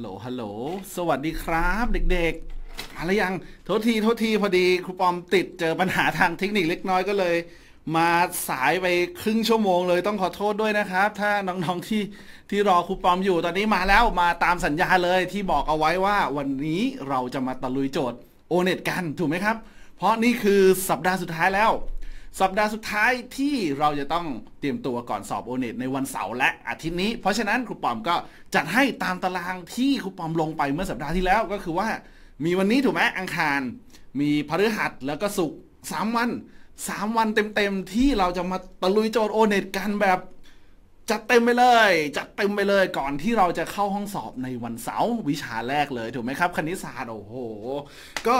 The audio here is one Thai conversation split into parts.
ฮัลโหล ฮัลโหล สวัสดีครับเด็กๆอะไรยังโทษทีโทษที พอดีครูปอมติดเจอปัญหาทางเทคนิคเล็กน้อยก็เลย มาสายไปครึ่งชั่วโมงเลยต้องขอโทษด้วยนะครับ ถ้าน้องๆที่ที่รอครูปอมอยู่ตอนนี้มาแล้วมาตามสัญญาเลยที่บอกเอาไว้ว่าวันนี้เราจะมาตะลุยโจทย์โอเน็ตกัน ถูกไหมครับ เพราะนี่คือสัปดาห์สุดท้ายแล้วสัปดาห์สุดท้ายที่เราจะต้องเตรียมตัวก่อนสอบโอเน็ในวันเสาร์และอาทิตย์นี้เพราะฉะนั้นครูปอมก็จัดให้ตามตารางที่ครูปอมลงไปเมื่อสัปดาห์ที่แล้วก็คือว่า มีวันนี้ถูกไหมอังคาร มีพฤหัสแล้วก็ศุกร์สามวันสามวันเต็มๆที่เราจะมาตะลุยโจทย์โอเน็กันแบบ จัดเต็มไปเลยจัดเต็มไปเลยก่อนที่เราจะเข้าห้องสอบในวันเสาร์ วิชาแรกเลยถูกไหมครับ คณิตศาสตร์โอ้โห ก็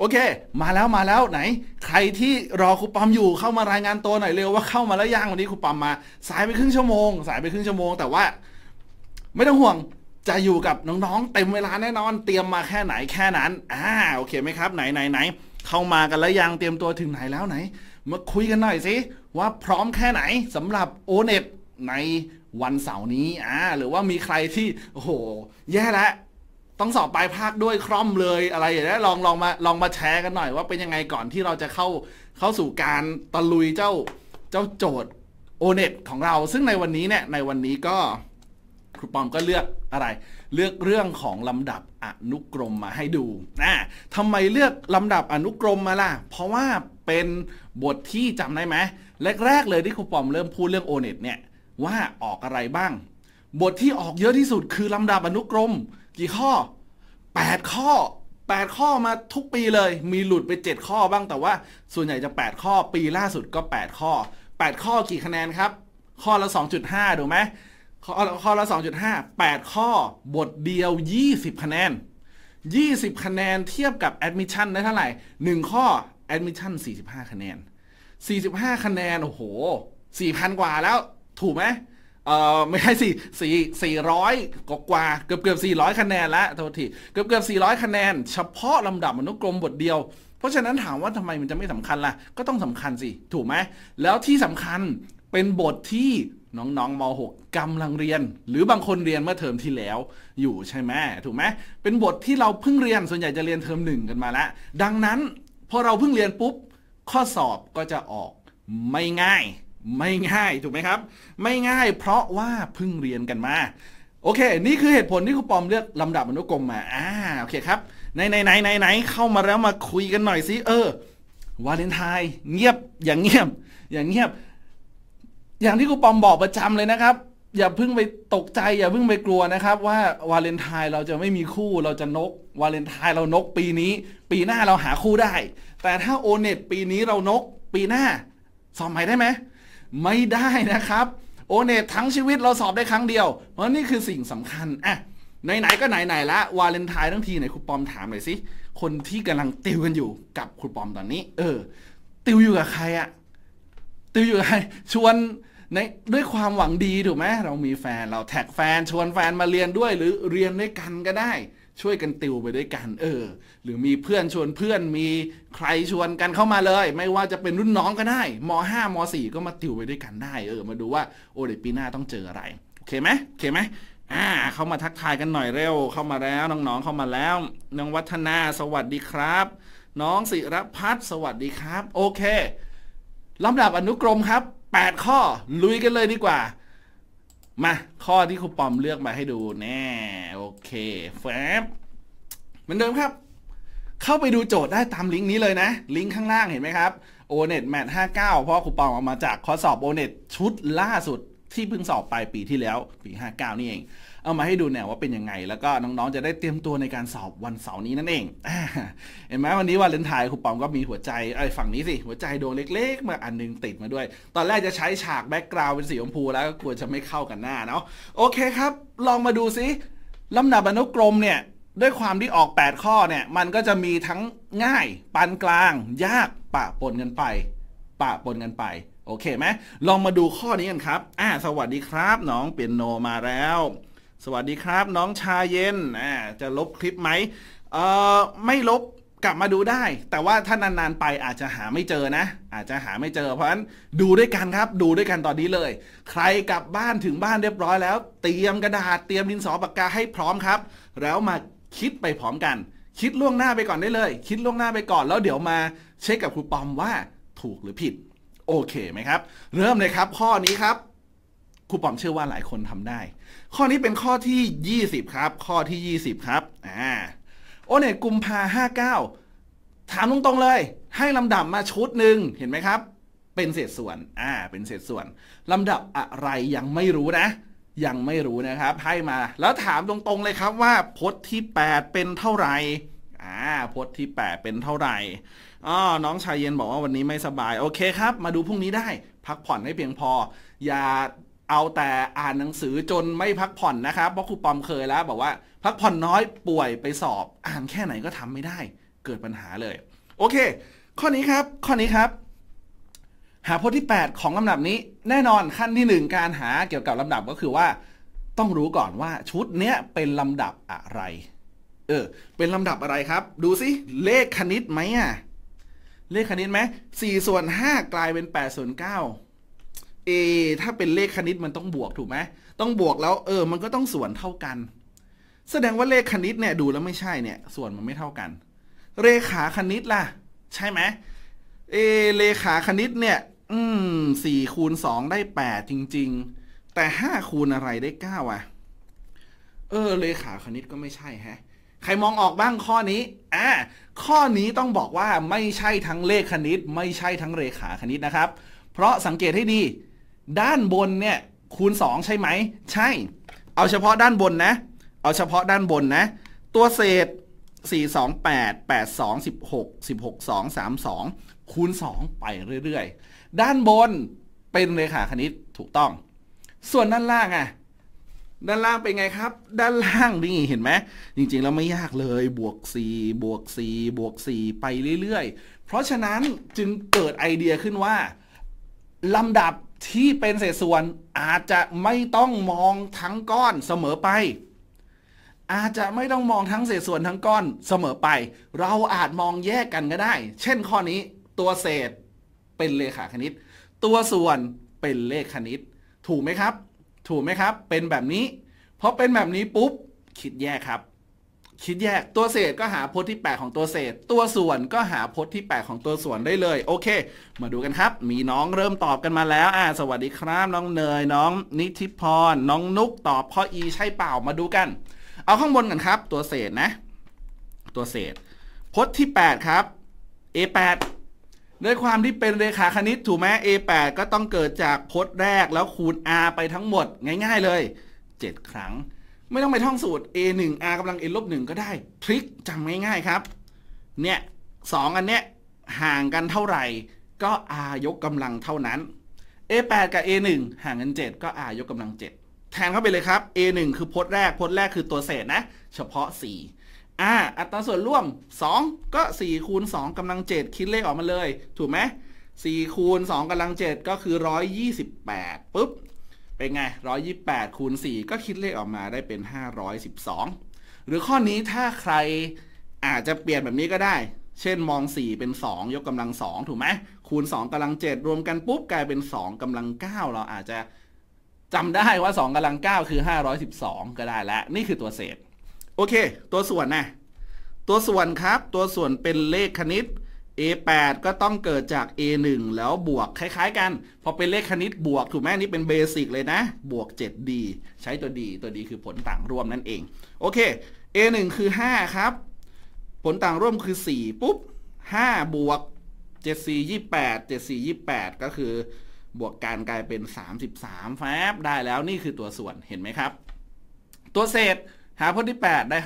โอเค มาแล้วมาแล้วไหน ใครที่รอครูปอมอยู่เข้ามารายงานตัวหน่อยเร็วว่าเข้ามาแล้วยังวันนี้ครูปอมมาสายไปครึ่งชั่วโมงสายไปครึ่งชั่วโมงแต่ว่า ไม่ต้องห่วงจะอยู่กับน้องๆเต็มเวลาแน่นอนเตรียมมาแค่ไหนแค่นั้นอ่าโอเคไหมครับ ไหนไหนไหนเข้ามากันแล้วยัง เตรียมตัวถึงไหนแล้วไหนมาคุยกันหน่อยสิว่าพร้อมแค่ไหนสำหรับโอเน็ตในวันเสาร์นี้อ่าหรือว่ามีใครที่โอ้โหแย่และต้องสอบปลายภาคด้วยคร่อมเลยอะไรอย่างนี้ลองลองมาลองมาแชร์กันหน่อยว่าเป็นยังไงก่อนที่เราจะเข้าเข้าสู่การตะลุยเจ้าเจ้าโจทย์โอเน็ตของเรา ซึ่งในวันนี้เนี่ยในวันนี้ก็ ครูปอมก็เลือกอะไร เลือกเรื่องของลำดับอนุกรมมาให้ดูนะทำไมเลือกลำดับอนุกรมมาล่ะ เพราะว่าเป็นบทที่จำได้ไหมแรกๆเลยที่ครูปอมเริ่มพูดเรื่องโอเน็ตเนี่ยว่าออกอะไรบ้าง บทที่ออกเยอะที่สุดคือลำดับอนุกรมกี่ข้อ 8 ข้อ 8 ข้อมาทุกปีเลย มีหลุดไป 7 ข้อบ้างแต่ว่าส่วนใหญ่จะ 8 ข้อปีล่าสุดก็ 8 ข้อ 8 ข้อกี่คะแนนครับ ข้อละ 2.5 ดูไหม ข้อข้อละ 2.5 8 ข้อบทเดียว 20 คะแนน 20 คะแนนเทียบกับ admission ได้เท่าไหร่ 1 ข้อ admission 45 คะแนน 45 คะแนนโอ้โห 4,000 กว่าแล้ว ถูกไหมเออไม่ใช่สี่สี่สี่ร้อยกกว่าเกือบเกือบสี่ร้อยคะแนนละโทษทีเกือบเกือบสี่ร้อยคะแนน เฉพาะลำดับอนุกรมบทเดียวเพราะฉะนั้นถามว่าทำไมมันจะไม่สำคัญล่ะก็ต้องสำคัญสิถูกไหมแล้วที่สำคัญเป็นบทที่น้องๆม .6 กำลังเรียน หรือบางคนเรียนเมื่อเทอมที่แล้ว อยู่ใช่ไหมถูกไหมเป็นบทที่เราเพิ่งเรียนส่วนใหญ่จะเรียนเทอมหนึ่งกันมาละดังนั้นพอเราเพิ่งเรียนปุ๊บ ข้อสอบก็จะออกไม่ง่ายไม่ง่ายถูกไหมครับ ไม่ง่ายเพราะว่าพึ่งเรียนกันมา โอเค นี่คือเหตุผลที่ครูปอมเลือกลำดับอนุกรมมาอ่าโอเคครับไหนไหนไหนไหนไหนเข้ามาแล้วมาคุยกันหน่อยสิเออวาเลนไทน์เงียบอย่างเงียบอย่างเงียบ อย่างที่ครูปอมบอกประจำเลยนะครับอย่าเพิ่งไปตกใจ อย่าเพิ่งไปกลัวนะครับ ว่าวาเลนไทน์เราจะไม่มีคู่เราจะนกวาเลนไทน์เรานกปีนี้ ปีหน้าเราหาคู่ได้ แต่ถ้าโอเน็ตปีนี้เรานกปีหน้าสอบใหม่ได้ไหมไม่ได้นะครับโอเนททั้งชีวิตเราสอบได้ครั้งเดียว เพราะนี่คือสิ่งสำคัญอ่ะไหนๆก็ไหนๆละวาเลนไทน์ทั้งที ไหนครูปอมถามหน่อยสิ คนที่กำลังติวกันอยู่กับครูปอมตอนนี้ เออ ติวอยู่กับใครอะติวอยู่กับใครชวนในด้วยความหวังดีถูกไหมเรามีแฟนเราแท็กแฟน ชวนแฟนมาเรียนด้วยหรือเรียนด้วยกันก็ได้ช่วยกันติวไปด้วยกัน เออ หรือมีเพื่อนชวนเพื่อนมีใครชวนกันเข้ามาเลย ไม่ว่าจะเป็นรุ่นน้องก็ได้ม5ม4ก็มาติวไปด้วยกันได้ เออ มาดูว่าโอเดปีหน้าต้องเจออะไรโอเคไหมโอเคไหมอ่า เข้ามาทักทายกันหน่อยเร็วเข้ามาแล้ว น้องๆเข้ามาแล้วน้องวัฒนาสวัสดีครับ น้องศิรพัฒน์สวัสดีครับ โอเคลำดับอนุกรมครับ 8 ข้อ ลุยกันเลยดีกว่ามา ข้อที่ครูปอมเลือกมาให้ดู แน่ โอเค แฟบเหมือนเดิมครับ เข้าไปดูโจทย์ได้ตามลิงก์นี้เลยนะ ลิงก์ข้างล่างเห็นไหมครับ o n e t m a t 59 เพราะครูปอมเอามาจากข้อสอบ o n e t ชุดล่าสุดที่เพิ่งสอบไปปีที่แล้วปี 59 นี่เอง เอามาให้ดูแนวว่าเป็นยังไงแล้วก็น้อง ๆ จะได้เตรียมตัวในการสอบวันเสาร์นี้นั่นเอง เห็นไหมวันนี้วันเลนทายครูปอมก็มีหัวใจไอ้ฝั่งนี้สิ หัวใจดวงเล็ก ๆ มาอันนึงติดมาด้วย ตอนแรกจะใช้ฉากแบ็กกราวด์เป็นสีชมพูแล้วก็ควรจะไม่เข้ากันหน้าเนาะโอเคครับ ลองมาดูซิลำดับอนุกรมเนี่ยด้วยความที่ออก 8 ข้อเนี่ยมันก็จะมีทั้งง่ายปานกลาง ยากปะปนกันไป ปะปนกันไปโอเคไหมลองมาดูข้อนี้กันครับอ่าสวัสดีครับน้องเปียโนมาแล้ว สวัสดีครับ น้องชาเย็นอ่าจะลบคลิปไหมเอ่อ ไม่ลบ กลับมาดูได้ แต่ว่าถ้านานๆ ไปอาจจะหาไม่เจอนะ อาจจะหาไม่เจอ เพราะฉะนั้นดูด้วยกันครับ ดูด้วยกันตอนนี้เลย ใครกลับบ้านถึงบ้านเรียบร้อยแล้ว เตรียมกระดาษ เตรียมดินสอปากกาให้พร้อมครับ แล้วมาคิดไปพร้อมกัน คิดล่วงหน้าไปก่อนได้เลย คิดล่วงหน้าไปก่อน แล้วเดี๋ยวมา เช็คกับครูปอมว่าถูกหรือผิดโอเคไหมครับ เริ่มเลยครับ ข้อนี้ครับครูปอมเชื่อว่าหลายคนทำได้ ข้อนี้เป็นข้อที่ 20 ครับ ข้อที่ 20 ครับอ่าโอเนตกุมภาห้าเก้าถามตรงๆ เลย ให้ลำดับมา ชุดหนึ่งเห็นไหมครับ เป็นเศษส่วนอ่าเป็นเศษส่วนลำดับอะไรยังไม่รู้นะ ยังไม่รู้นะครับ ให้มา แล้วถามตรงๆเลยครับว่า พจน์ที่ 8 เป็นเท่าไหร่อ่าพจน์ที่ 8 เป็นเท่าไหร่อ๋อน้องชายเย็นบอกว่าวันนี้ไม่สบาย โอเคครับ มาดูพรุ่งนี้ได้ พักผ่อนให้เพียงพอ อย่าเอาแต่อ่านหนังสือจนไม่พักผ่อนนะครับเพราะครูปอมเคยแล้ว บอกว่า พักผ่อนน้อยป่วยไปสอบ อ่านแค่ไหนก็ทำไม่ได้ เกิดปัญหาเลย โอเค ข้อนี้ครับ ข้อนี้ครับ หาพจน์ที่ 8 ของลำดับนี้ แน่นอนขั้นที่1การหาเกี่ยวกับลำดับก็คือว่า ต้องรู้ก่อนว่าชุดเนี้ยเป็นลำดับอะไร เออ เป็นลำดับอะไรครับ ดูสิเลขคณิตไหมอ่ะเลขคณิตไหมสี่ส่วนห้ากลายเป็นแปดส่วนเก้าเอถ้าเป็นเลขคณิตมันต้องบวกถูกไหมต้องบวกแล้ว เออ มันก็ต้องส่วนเท่ากัน แสดงว่าเลขคณิตเนี่ยดูแล้วไม่ใช่เนี่ย ส่วนมันไม่เท่ากันเลขาคณิตล่ะ ใช่ไหมเอเลขาคณิตเนี่ยอืมสี่คูณสองได้แปดจริง ๆ แต่ห้าคูณอะไรได้เก้าอ่ะเออเลขาคณิตก็ไม่ใช่ฮะใครมองออกบ้างข้อนี้ อ่า ข้อนี้ต้องบอกว่าไม่ใช่ทั้งเลขคณิต ไม่ใช่ทั้งเรขาคณิตนะครับ เพราะสังเกตให้ดีด้านบนเนี่ยคูณ 2 ใช่ไหม ใช่ เอาเฉพาะด้านบนนะ เอาเฉพาะด้านบนนะ ตัวเศษ 4 2 8 8 2 16 16 2 3 2คูณ 2 ไปเรื่อยๆ ด้านบนเป็นเลขาคณิตถูกต้อง ส่วนด้านล่างอะด้านล่างเป็นไงครับ ด้านล่างนี่เห็นไหม จริงๆแล้วไม่ยากเลย บวก4บวก4บวก 4 ไปเรื่อยๆ เพราะฉะนั้นจึงเกิดไอเดียขึ้นว่าลำดับที่เป็นเศษส่วนอาจจะไม่ต้องมองทั้งก้อนเสมอไป อาจจะไม่ต้องมองทั้งเศษส่วนทั้งก้อนเสมอไป เราอาจมองแยกกันก็ได้ เช่นข้อนี้ ตัวเศษเป็นเลขาคณิต ตัวส่วนเป็นเลขคณิต ถูกไหมครับถูกไหมครับ เป็นแบบนี้พอเป็นแบบนี้ปุ๊บคิดแยกครับ คิดแยกตัวเศษก็หาพจน์ที่ 8 ของตัวเศษ ตัวส่วนก็หาพจน์ที่ 8 ของตัวส่วนได้เลยโอเค มาดูกันครับ มีน้องเริ่มตอบกันมาแล้วอ่าสวัสดีครับน้องเนยน้องนิติพร น้องนุกตอบข้ออ E ใช่เปล่ามาดูกันเอาข้างบนกันครับ ตัวเศษนะ ตัวเศษ พจน์ที่ 8 ครับ A8 ด้วยความที่เป็นเลขาคณิตถูกไหม A8 ก็ต้องเกิดจากพจน์แรกแล้วคูณ R ไปทั้งหมดง่ายๆเลย 7 ครั้ง ไม่ต้องไปท่องสูตร A1 R กำลัง N ลบ 1 ก็ได้พลิกจำง่ายๆครับ เนี่ยสองอันเนี้ยห่างกันเท่าไหร่ก็ R ยกกำลังเท่านั้น A8 กับ A1 ห่างกัน 7 ก็ R ยกกำลัง 7 แทนเข้าไปเลยครับ A1 คือพจน์แรกพจน์แรกคือตัวเศษนะ เฉพาะ 4อ่าอัตราส่วนร่วม 2 ก็ 4 คูณ 2 กำลัง 7 คิดเลขออกมาเลย ถูกไหม4คูณ 2 กำลัง 7 ก็คือ 128ปุ๊บ เป็นไง 128 คูณ 4 ก็คิดเลขออกมาได้เป็น 512 หรือข้อนี้ถ้าใครอาจจะเปลี่ยนแบบนี้ก็ได้ เช่น มอง 4 เป็น 2 ยกกำลัง 2 ถูกไหมคูณ 2กำลัง 7 รวมกันปุ๊บ กลายเป็น 2 กำลัง 9 เราอาจจะจำได้ว่า 2กำลัง 9 คือ 512 ก็ได้แล้ว นี่คือตัวเศษโอเค ตัวส่วนนะ ตัวส่วนครับ ตัวส่วนเป็นเลขคณิต a8 ก็ต้องเกิดจาก a1 แล้วบวก คล้ายๆกัน พอเป็นเลขคณิตบวก ถูกไหม นี่เป็นเบสิกเลยนะ บวก 7d ใช้ตัว d ตัว d คือผลต่างร่วมนั่นเอง โอเค a1 คือ 5 ครับ ผลต่างร่วมคือ 4 ปุ๊บ5บวก74 28 74 28 ก็คือบวกการกลายเป็น 33 แฟบได้แล้ว นี่คือตัวส่วนเห็นไหมครับ ตัวเศษหาพจน์ที่8ได้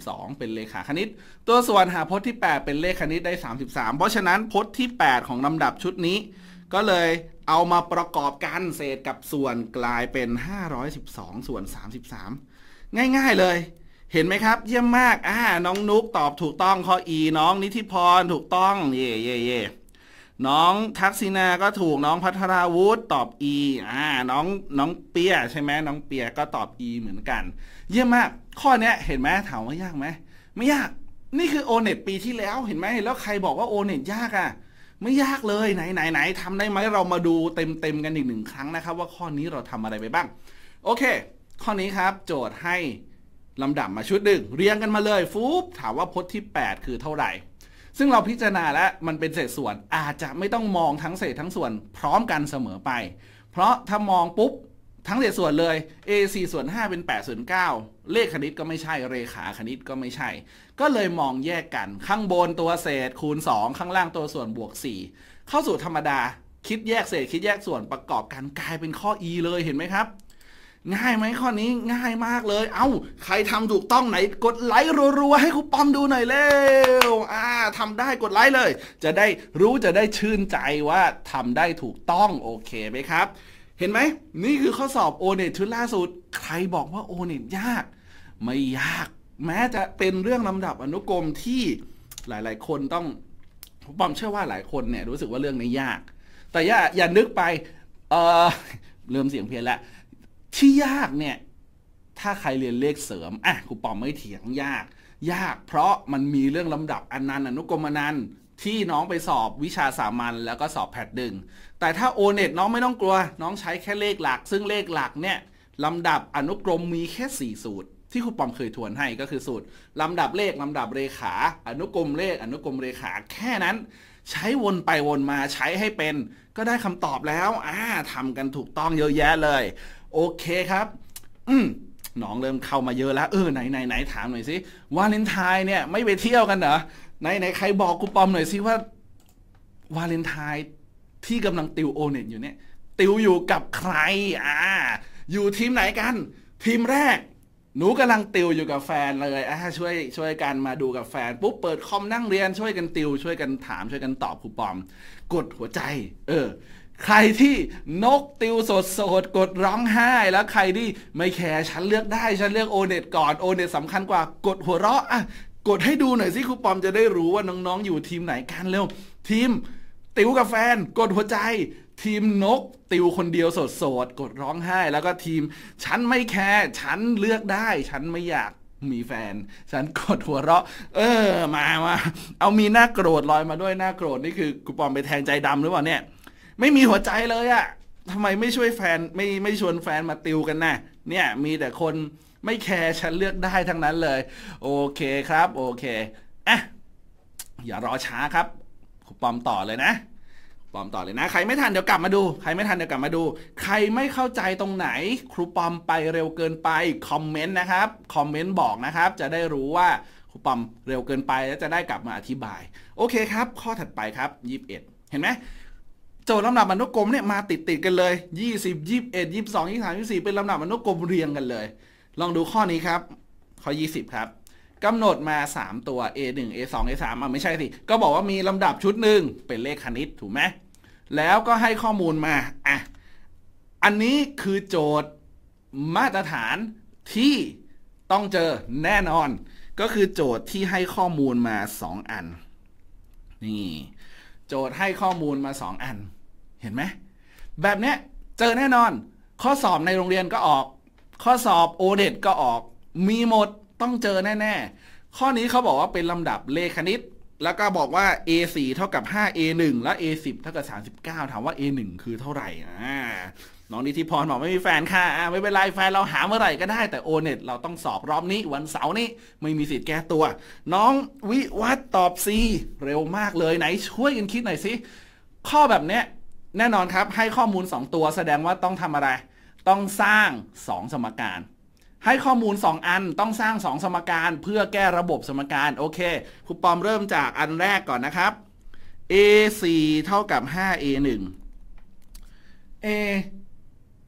512 เป็นเลขาคณิตตัวส่วนหาพจน์ที่ 8 เป็นเลขคณิตได้ 33 เพราะฉะนั้นพจน์ที่ 8 ของลำดับชุดนี้ ก็เลยเอามาประกอบกันเศษกับส่วนกลายเป็น 512ส่วน33ง่ายๆเลย เห็นไหมครับ เยี่ยมมากอ่าน้องนุกตอบถูกต้องข้ออีน้องนิธิพรถูกต้อง เย่เย่เย่น้องทักษิณาก็ถูกน้องพัทราวุฒิตอบ E อ่าน้องน้องเปียใช่ไหมน้องเปียก็ตอบ E เหมือนกัน เยี่ยมมาก ข้อเนี้ยเห็นไหมถามว่ายากไหม ไม่ยากนี่คือโอเน็ตปีที่แล้วเห็นไหมแล้วใครบอกว่าโอเน็ตยากอ่ะไม่ยากเลยไหนไหนไหนทำได้ไหมเรามาดูเต็มเต็มกันอีกหนึ่งครั้งนะครับ ว่าข้อนี้เราทำอะไรไปบ้าง โอเค ข้อนี้ครับ โจทย์ให้ลำดับมาชุดหนึ่ง เรียงกันมาเลยฟูบถามว่าพจน์ที่ 8 คือเท่าไหร่ซึ่งเราพิจารณาแล้วมันเป็นเศษส่วนอาจจะไม่ต้องมองทั้งเศษทั้งส่วนพร้อมกันเสมอไปเพราะถ้ามองปุ๊บทั้งเศษส่วนเลย a 4ส่วน5เป็น8ส่วน9เลขคณิตก็ไม่ใช่เรขาคณิตก็ไม่ใช่ ก็เลยมองแยกกันข้างบนตัวเศษ คูณ 2 ข้างล่างตัวส่วนบวก4เข้าสู่ธรรมดาคิดแยกเศษคิดแยกส่วนประกอบกันกลายเป็นข้อ e เลยเห็นไหมครับง่ายไหมข้อนี้ง่ายมากเลย เอา้าใครทำถูกต้องไหน กดไลค์รัวๆ ให้ครูปอมดูหน่อยเร็วอ่าทำได้กดไลค์เลย จะได้รู้จะได้ชื่นใจว่าทำได้ถูกต้องโอเคไหมครับ เห็นไหมนี่คือข้อสอบโอเน็ตชุดล่าสุด ใครบอกว่าโอเน็ตยาก ไม่ยาก แม้จะเป็นเรื่องลำดับอนุกรมที่หลายๆ คนต้องผูปอมเชื่อว่าหลายคนเนี่ยรู้สึกว่าเรื่องนี้ยาก แต่อย่าอย่านึกไปเออเริ่มเสียงเพี้ยนแล้วที่ยากเนี่ยถ้าใครเรียนเลขเสริมอ่ะครูปอมไม่เถียงยาก ยากเพราะมันมีเรื่องลำดับอนันต์อนุกรมอนันต์ที่น้องไปสอบวิชาสามัญแล้วก็สอบแพทดึง แต่ถ้าโอเน็ตน้องไม่ต้องกลัว น้องใช้แค่เลขหลัก ซึ่งเลขหลักเนี่ยลำดับอนุกรมมีแค่4สูตรที่ครูปอมเคยทวนให้ก็คือสูตรลำดับเลขลำดับเรขา อนุกรมเลขอนุกรมเรขา แค่นั้นใช้วนไปวนมาใช้ให้เป็น ก็ได้คำตอบแล้ว อ่าทำกันถูกต้องเยอะแยะเลยโอเคครับ อืมน้องเริ่มเข้ามาเยอะแล้ว เออ ไหนไหนไหนถามหน่อยสิ วาเลนไทน์เนี่ยไม่ไปเที่ยวกันเหรอไหนไหนใครบอกกูปอมหน่อยสิว่า วาเลนไทน์ที่กำลังติวโอเน็ตอยู่เนี่ยติวอยู่กับใคร อ่า อยู่ทีมไหนกัน ทีมแรก หนูกำลังติวอยู่กับแฟนเลยอ่าช่วยช่วยกันมาดูกับแฟนปุ๊บเปิดคอมนั่งเรียนช่วยกันติวช่วยกันถามช่วยกันตอบคูปอม กดหัวใจ เออใครที่นกติวสดสด กดร้องไห้ แล้วใครที่ไม่แคร์ฉันเลือกได้ฉันเลือกโอเน็ตก่อนโอเน็ตสำคัญกว่ากดหัวเราะอ่ะ กดให้ดูหน่อยสิครูปอมจะได้รู้ว่าน้องๆ อยู่ทีมไหนกันเร็วทีม ติวกับแฟน กดหัวใจ ทีมนกติวคนเดียวสดสดกดร้องไห้ แล้วก็ทีม ฉันไม่แคร์ฉันเลือกได้ ฉันไม่อยากมีแฟน ฉันกดหัวเราะ เออมามาเอามีหน้าโกรธลอยมาด้วยหน้าโกรธนี่คือครูปอมไปแทงใจดำหรือเปล่าเนี่ยไม่มีหัวใจเลยอะทำไมไม่ช่วยแฟนไม่ไม่ชวนแฟนมาติวกันนะ่ะเนี่ยมีแต่คนไม่แคร์ฉันเลือกได้ทั้งนั้นเลย โอเคครับโอเคอ่ะอย่ารอช้าครับคุปอมต่อเลยนะปอมต่อเลยนะ ใครไม่ทันเดี๋ยวกลับมาดูใครไม่ทันเดี๋ยวกลับมาดู ใครไม่เข้าใจตรงไหน ครูปอมไปเร็วเกินไปคอมเมนต์นะครับคอมเมนต์บอกนะครับ จะได้รู้ว่าครูปอมเร็วเกินไปแล้วจะได้กลับมาอธิบาย โอเคครับ ข้อถัดไปครับ21เห็นไหมโจทย์ลำดับอนุกรมเนี่ยมาติดติดกันเลย 20 21 22 23 24 เป็นลำดับอนุกรมเรียงกันเลย ลองดูข้อนี้ครับ ข้อ 20 ครับ กำหนดมา 3 ตัว A1 A2 A3 อ่ะไม่ใช่สิ ก็บอกว่ามีลำดับชุดหนึ่งเป็นเลขคณิตถูกไหม แล้วก็ให้ข้อมูลมา อ่ะ อันนี้คือโจทย์มาตรฐานที่ต้องเจอแน่นอน ก็คือโจทย์ที่ให้ข้อมูลมา 2 อัน นี่โจทย์ให้ข้อมูลมา 2 อัน เห็นไหม แบบเนี้ยเจอแน่นอน ข้อสอบในโรงเรียนก็ออก ข้อสอบโอเดก็ออก มีหมดต้องเจอแน่ ๆ ข้อนี้เขาบอกว่าเป็นลำดับเลขคณิต แล้วก็บอกว่า a 4เท่ากับ5 a 1และ a 10เท่ากับ 39 ถามว่า a 1คือเท่าไหร่อ่าน้องนิติพรบอกไม่ มีแฟนค่ะไม่เป็นไรแฟนเราหาเมื่อไหร่ก็ได้แต่โอเน็ตเราต้องสอบ รอบ นี้ วันเสาร์นี้ไม่มีสิทธิ์แก้ตัว น้องวิวัฒตอบซีเร็วมากเลยไหน ช่วย กัน คิดหน่อยสิ ข้อแบบเนี้ยแน่นอนครับให้ข้อมูล 2 ตัวแสดงว่าต้องทำอะไร ต้องสร้าง 2 สมการ ให้ข้อมูล 2 อันต้องสร้าง 2 สมการเพื่อแก้ระบบสมการโอเคครูปอมเริ่มจากอันแรกก่อนนะครับ a 4เท่ากับ5 a 1 a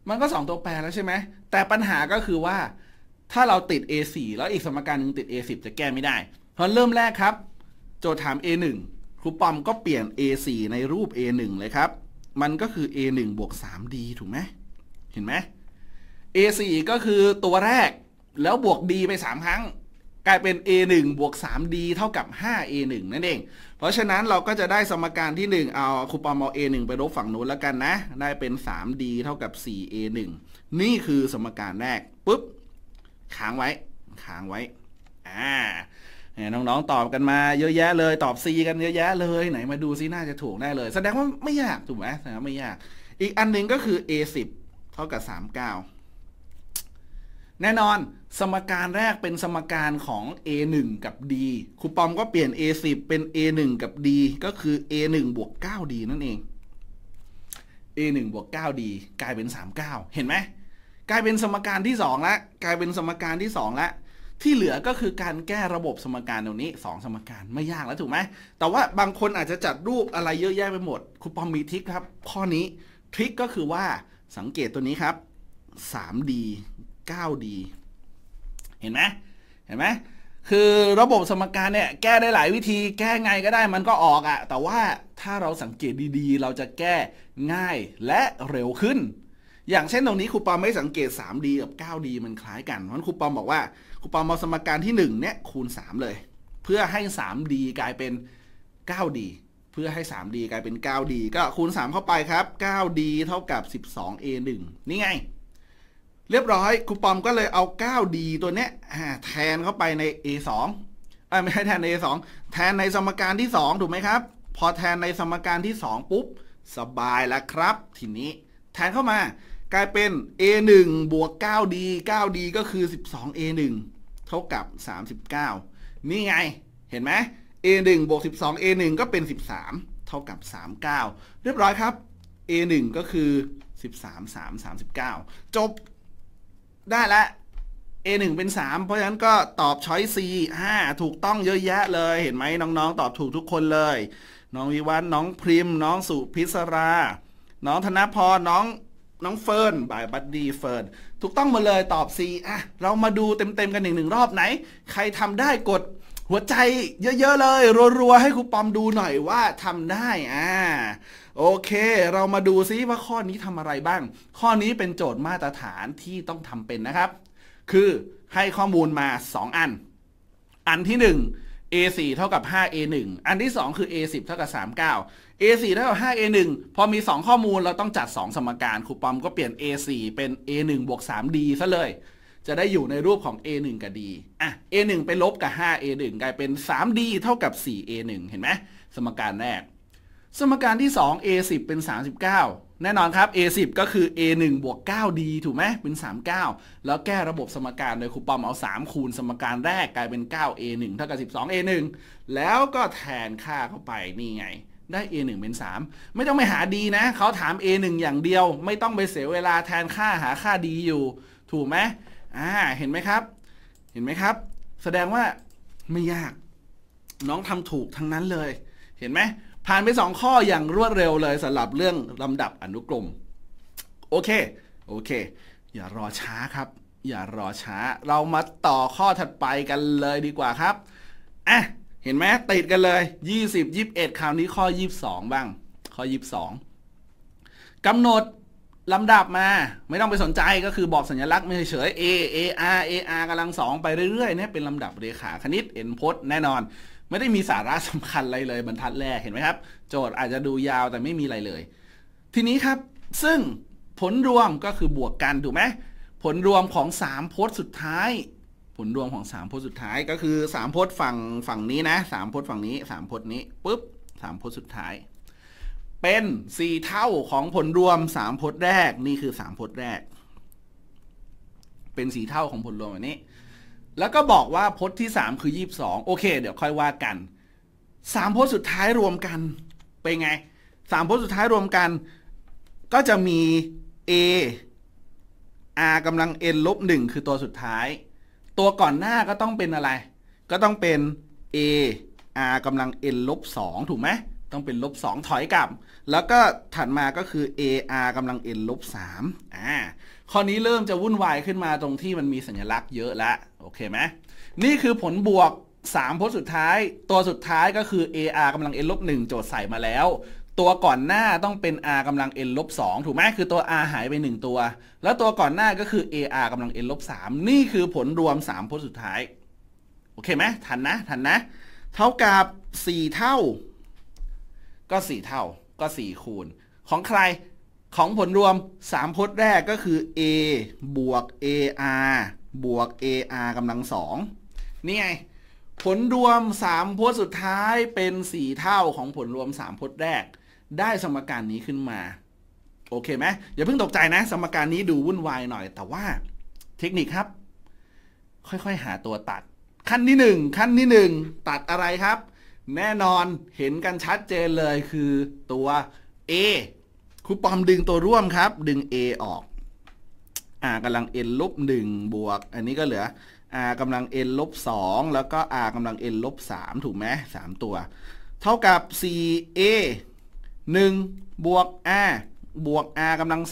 มันก็สองตัวแปรแล้วใช่ไหม แต่ปัญหาก็คือว่าถ้าเราติด A4 แล้วอีกสมการหนึ่งติด A10 จะแก้ไม่ได้ เพราะเริ่มแรกครับ โจทย์ถาม A1 ครูปอมก็เปลี่ยน A4 ในรูป A1 เลยครับ มันก็คือ A1 บวก 3D ถูกไหมเห็นไหม A4 ก็คือตัวแรกแล้วบวก D ไป 3 ครั้ง กลายเป็น A1 บวก 3D เท่ากับ 5A1 นั่นเองเพราะฉะนั้นเราก็จะได้สมการที่ 1เอาคูปองเอา a1 ไปลบฝั่งนู้นแล้วกันนะ ได้เป็น 3d เท่ากับ 4a1 นี่คือสมการแรกปุ๊บค้างไว้ค้างไว้อ่าน้องๆตอบกันมาเยอะแยะเลยตอบ C กันเยอะแยะเลย ไหนมาดูซิน่าจะถูกได้เลยแสดงว่าไม่ยากถูกไหมแสดงว่าไม่ยากอีกอันหนึ่งก็คือ A10 เท่ากับ39แน่นอนสมการแรกเป็นสมการของ a1 กับ d ครูปอมก็เปลี่ยน a10 เป็น a1 กับ d ก็คือ a1 บวก 9d นั่นเอง a1 บวก 9d กลายเป็น 39 เห็นไหม กลายเป็นสมการที่2ละกลายเป็นสมการที่2ละที่เหลือก็คือการแก้ระบบสมการตรงนี้ 2 สมการไม่ยากแล้วถูกไหม แต่ว่าบางคนอาจจะจัดรูปอะไรเยอะแยะไปหมด ครูปอมมีทริคครับ ข้อนี้ทริคก็คือว่า สังเกตตัวนี้ครับ 3d 9d ห็นไหมเห็นไหมคือระบบสมการเนี่ยแก้ได้หลายวิธี แก้ไงก็ได้มันก็ออกอะแต่ว่าถ้าเราสังเกตดีๆ เราจะแก้ง่ายและเร็วขึ้น อย่างเช่นตรงนี้ครูปอมไม่สังเกต 3D กับ 9D มันคล้ายกัน เพราะครูปอมบอกว่าครูปอมเอาสมการที่1เนี่ยคูณ3 เลย เพื่อให้ 3D กลายเป็น 9D เพื่อให้ 3D กลายเป็น 9D ก็คูณ 3 เข้าไปครับ 9D เท่ากับ 12A1 นี่ไงเรียบร้อยครูปอมก็เลยเอา 9D ตัวเนี้ยแทนเข้าไปใน A2 ไม่ใช่แทนใน A2 แทนในสมการที่2ถูกไหมครับพอแทนในสมการที่ 2 ปุ๊บสบายแล้วครับ ทีนี้แทนเข้ามากลายเป็น A1 บวก 9D 9D ก็คือ 12A1 เท่ากับ 39 นี่ไงเห็นไหม A1 บวก 12A1 ก็เป็น 13 เท่ากับ 39 เรียบร้อยครับ A1 ก็คือ 13 3 39 จบได้ละ A1 เป็น 3 เพราะฉะนั้นก็ตอบช้อย C 5ถูกต้องเยอะแยะเลย เห็นไหมน้องๆ ตอบถูกทุกคนเลย น้องวิวัฒน์น้องพริม น้องสุพิศรา น้องธนพรน้องน้องเฟิร์น บายบัดดีเฟิร์น ถูกต้องหมดเลยตอบ C อ่ะ เรามาดูเต็มๆกันหนึ่งหนึ่งรอบไหน ใครทำได้กดหัวใจเยอะ ๆ เลย รัว ๆ ให้ครูปอมดูหน่อยว่าทำได้อ่าโอเค เรามาดูซิว่าข้อนี้ทำอะไรบ้าง ข้อนี้เป็นโจทย์มาตรฐานที่ต้องทำเป็นนะครับ คือให้ข้อมูลมา 2 อัน อันที่ 1 a4 เท่ากับ 5a1 อันที่ 2 คือ a10 เท่ากับ39 a4 เท่ากับ 5a1 พอมี 2 ข้อมูลเราต้องจัด 2 สมการครูปอมก็เปลี่ยน a4 เป็น a1 บวก 3d ซะเลยจะได้อยู่ในรูปของ a1 กับ d อ่ะ a1 ไปลบกับ 5a1 กลายเป็น 3d เท่ากับ 4a1 เห็นไหม สมการแรก สมการที่ 2 a10 เป็น 39 แน่นอนครับ a10 ก็คือ a1 บวก 9d ถูกไหม เป็น 39 แล้วแก้ระบบสมการ โดยครูปอมเอา 3 คูณสมการแรก กลายเป็น 9a1 เท่ากับ 12a1 แล้วก็แทนค่าเข้าไป นี่ไง ได้ A1 เป็น 3 ไม่ต้องไปหา d นะ เขาถาม A1 อย่างเดียว ไม่ต้องไปเสียเวลาแทนค่าหาค่า d อยู่ ถูกไหมอ่าเห็นไหมครับ เห็นไหมครับ แสดงว่าไม่ยาก น้องทำถูกทั้งนั้นเลย เห็นไหมผ่านไปสองข้ออย่างรวดเร็วเลยสำหรับเรื่องลำดับอนุกรมโอเคโอเค อย่ารอช้าครับ อย่ารอช้าเรามาต่อข้อถัดไปกันเลยดีกว่าครับอ่ะเห็นไหมติดกันเลย 20 21 คราวนี้ข้อ 22 บ้าง ข้อ 22กำหนดลำดับมาไม่ต้องไปสนใจก็คือบอกสัญลักษณ์ไม่เฉย A A R A R กำลังสองไปเรื่อยๆเนี่ยเป็นลำดับเรขาคณิตเอ็นพจน์แน่นอน ไม่ได้มีสาระสำคัญอะไรเลย บรรทัดแรกเห็นไหมครับ โจทย์อาจจะดูยาวแต่ไม่มีอะไรเลย ทีนี้ครับซึ่งผลรวมก็คือบวกกันถูกไหมผลรวมของ3มพจน์สุดท้าย ผลรวมของ3มพจน์สุดท้ายก็คือ3มพจน์ฝั่งฝั่งนี้นะ3มพจน์ฝั่งนี้3มพจน์นี้ปุ๊บ3มพจน์สุดท้ายเป็น 4 เท่าของผลรวม 3พจน์แรกนี่คือ3พจน์แรก เป็น 4 เท่าของผลรวมอันนี้ แล้วก็บอกว่าพจน์ที่ 3 คือ 22 โอเคเดี๋ยวค่อยว่ากัน3พจน์สุดท้ายรวมกันเป็นไง3พจน์สุดท้ายรวมกัน ก็จะมี a r กำลัง n ลบ1คือตัวสุดท้าย ตัวก่อนหน้าก็ต้องเป็นอะไร ก็ต้องเป็น a r กำลัง n ลบ2ถูกไหมต้องเป็นลบ2ถอยกลับแล้วก็ถัดมาก็คือ AR กำลัง n ลบ3อ่าข้อนี้เริ่มจะวุ่นวายขึ้นมาตรงที่มันมีสัญลักษณ์เยอะละโอเคไหมนี่คือผลบวก 3พจน์สุดท้าย ตัวสุดท้ายก็คือ AR กำลัง n ลบ1โจทย์ใส่มาแล้ว ตัวก่อนหน้าต้องเป็น r กำลัง n ลบ2ถูกไหมคือตัว r หายไป 1 ตัวแล้วตัวก่อนหน้าก็คือ AR กำลัง n ลบ3นี่คือผลรวม 3พจน์สุดท้ายโอเคไหมทันนะทันนะเท่ากับ 4 เท่าก็สี่เท่าก็สี่คูณ ของใครของผลรวม 3พจน์แรกก็คือ a บวก ar บวก ar กำลังสองนี่ไง ผลรวม 3พจน์สุดท้ายเป็น 4 เท่าของผลรวม 3 พจน์แรก ได้สมการนี้ขึ้นมา โอเคไหมอย่าเพิ่งตกใจนะสมการนี้ดูวุ่นวายหน่อย แต่ว่าเทคนิคครับ ค่อย ๆ หาตัวตัด ขั้นที่ 1 ขั้นที่ 1 ตัดอะไรครับแน่นอนเห็นกันชัดเจนเลยคือตัว A ครูปอมดึงตัวร่วมครับ ดึง A ออกากำลัง n ลบ 1 บวกอันนี้ก็เหลือากำลัง n ลบ 2 แล้วก็ากำลัง n ลบ 3 ถูกไหม3ตัว เท่ากับ 4A 1บวก R บวก R กำลัง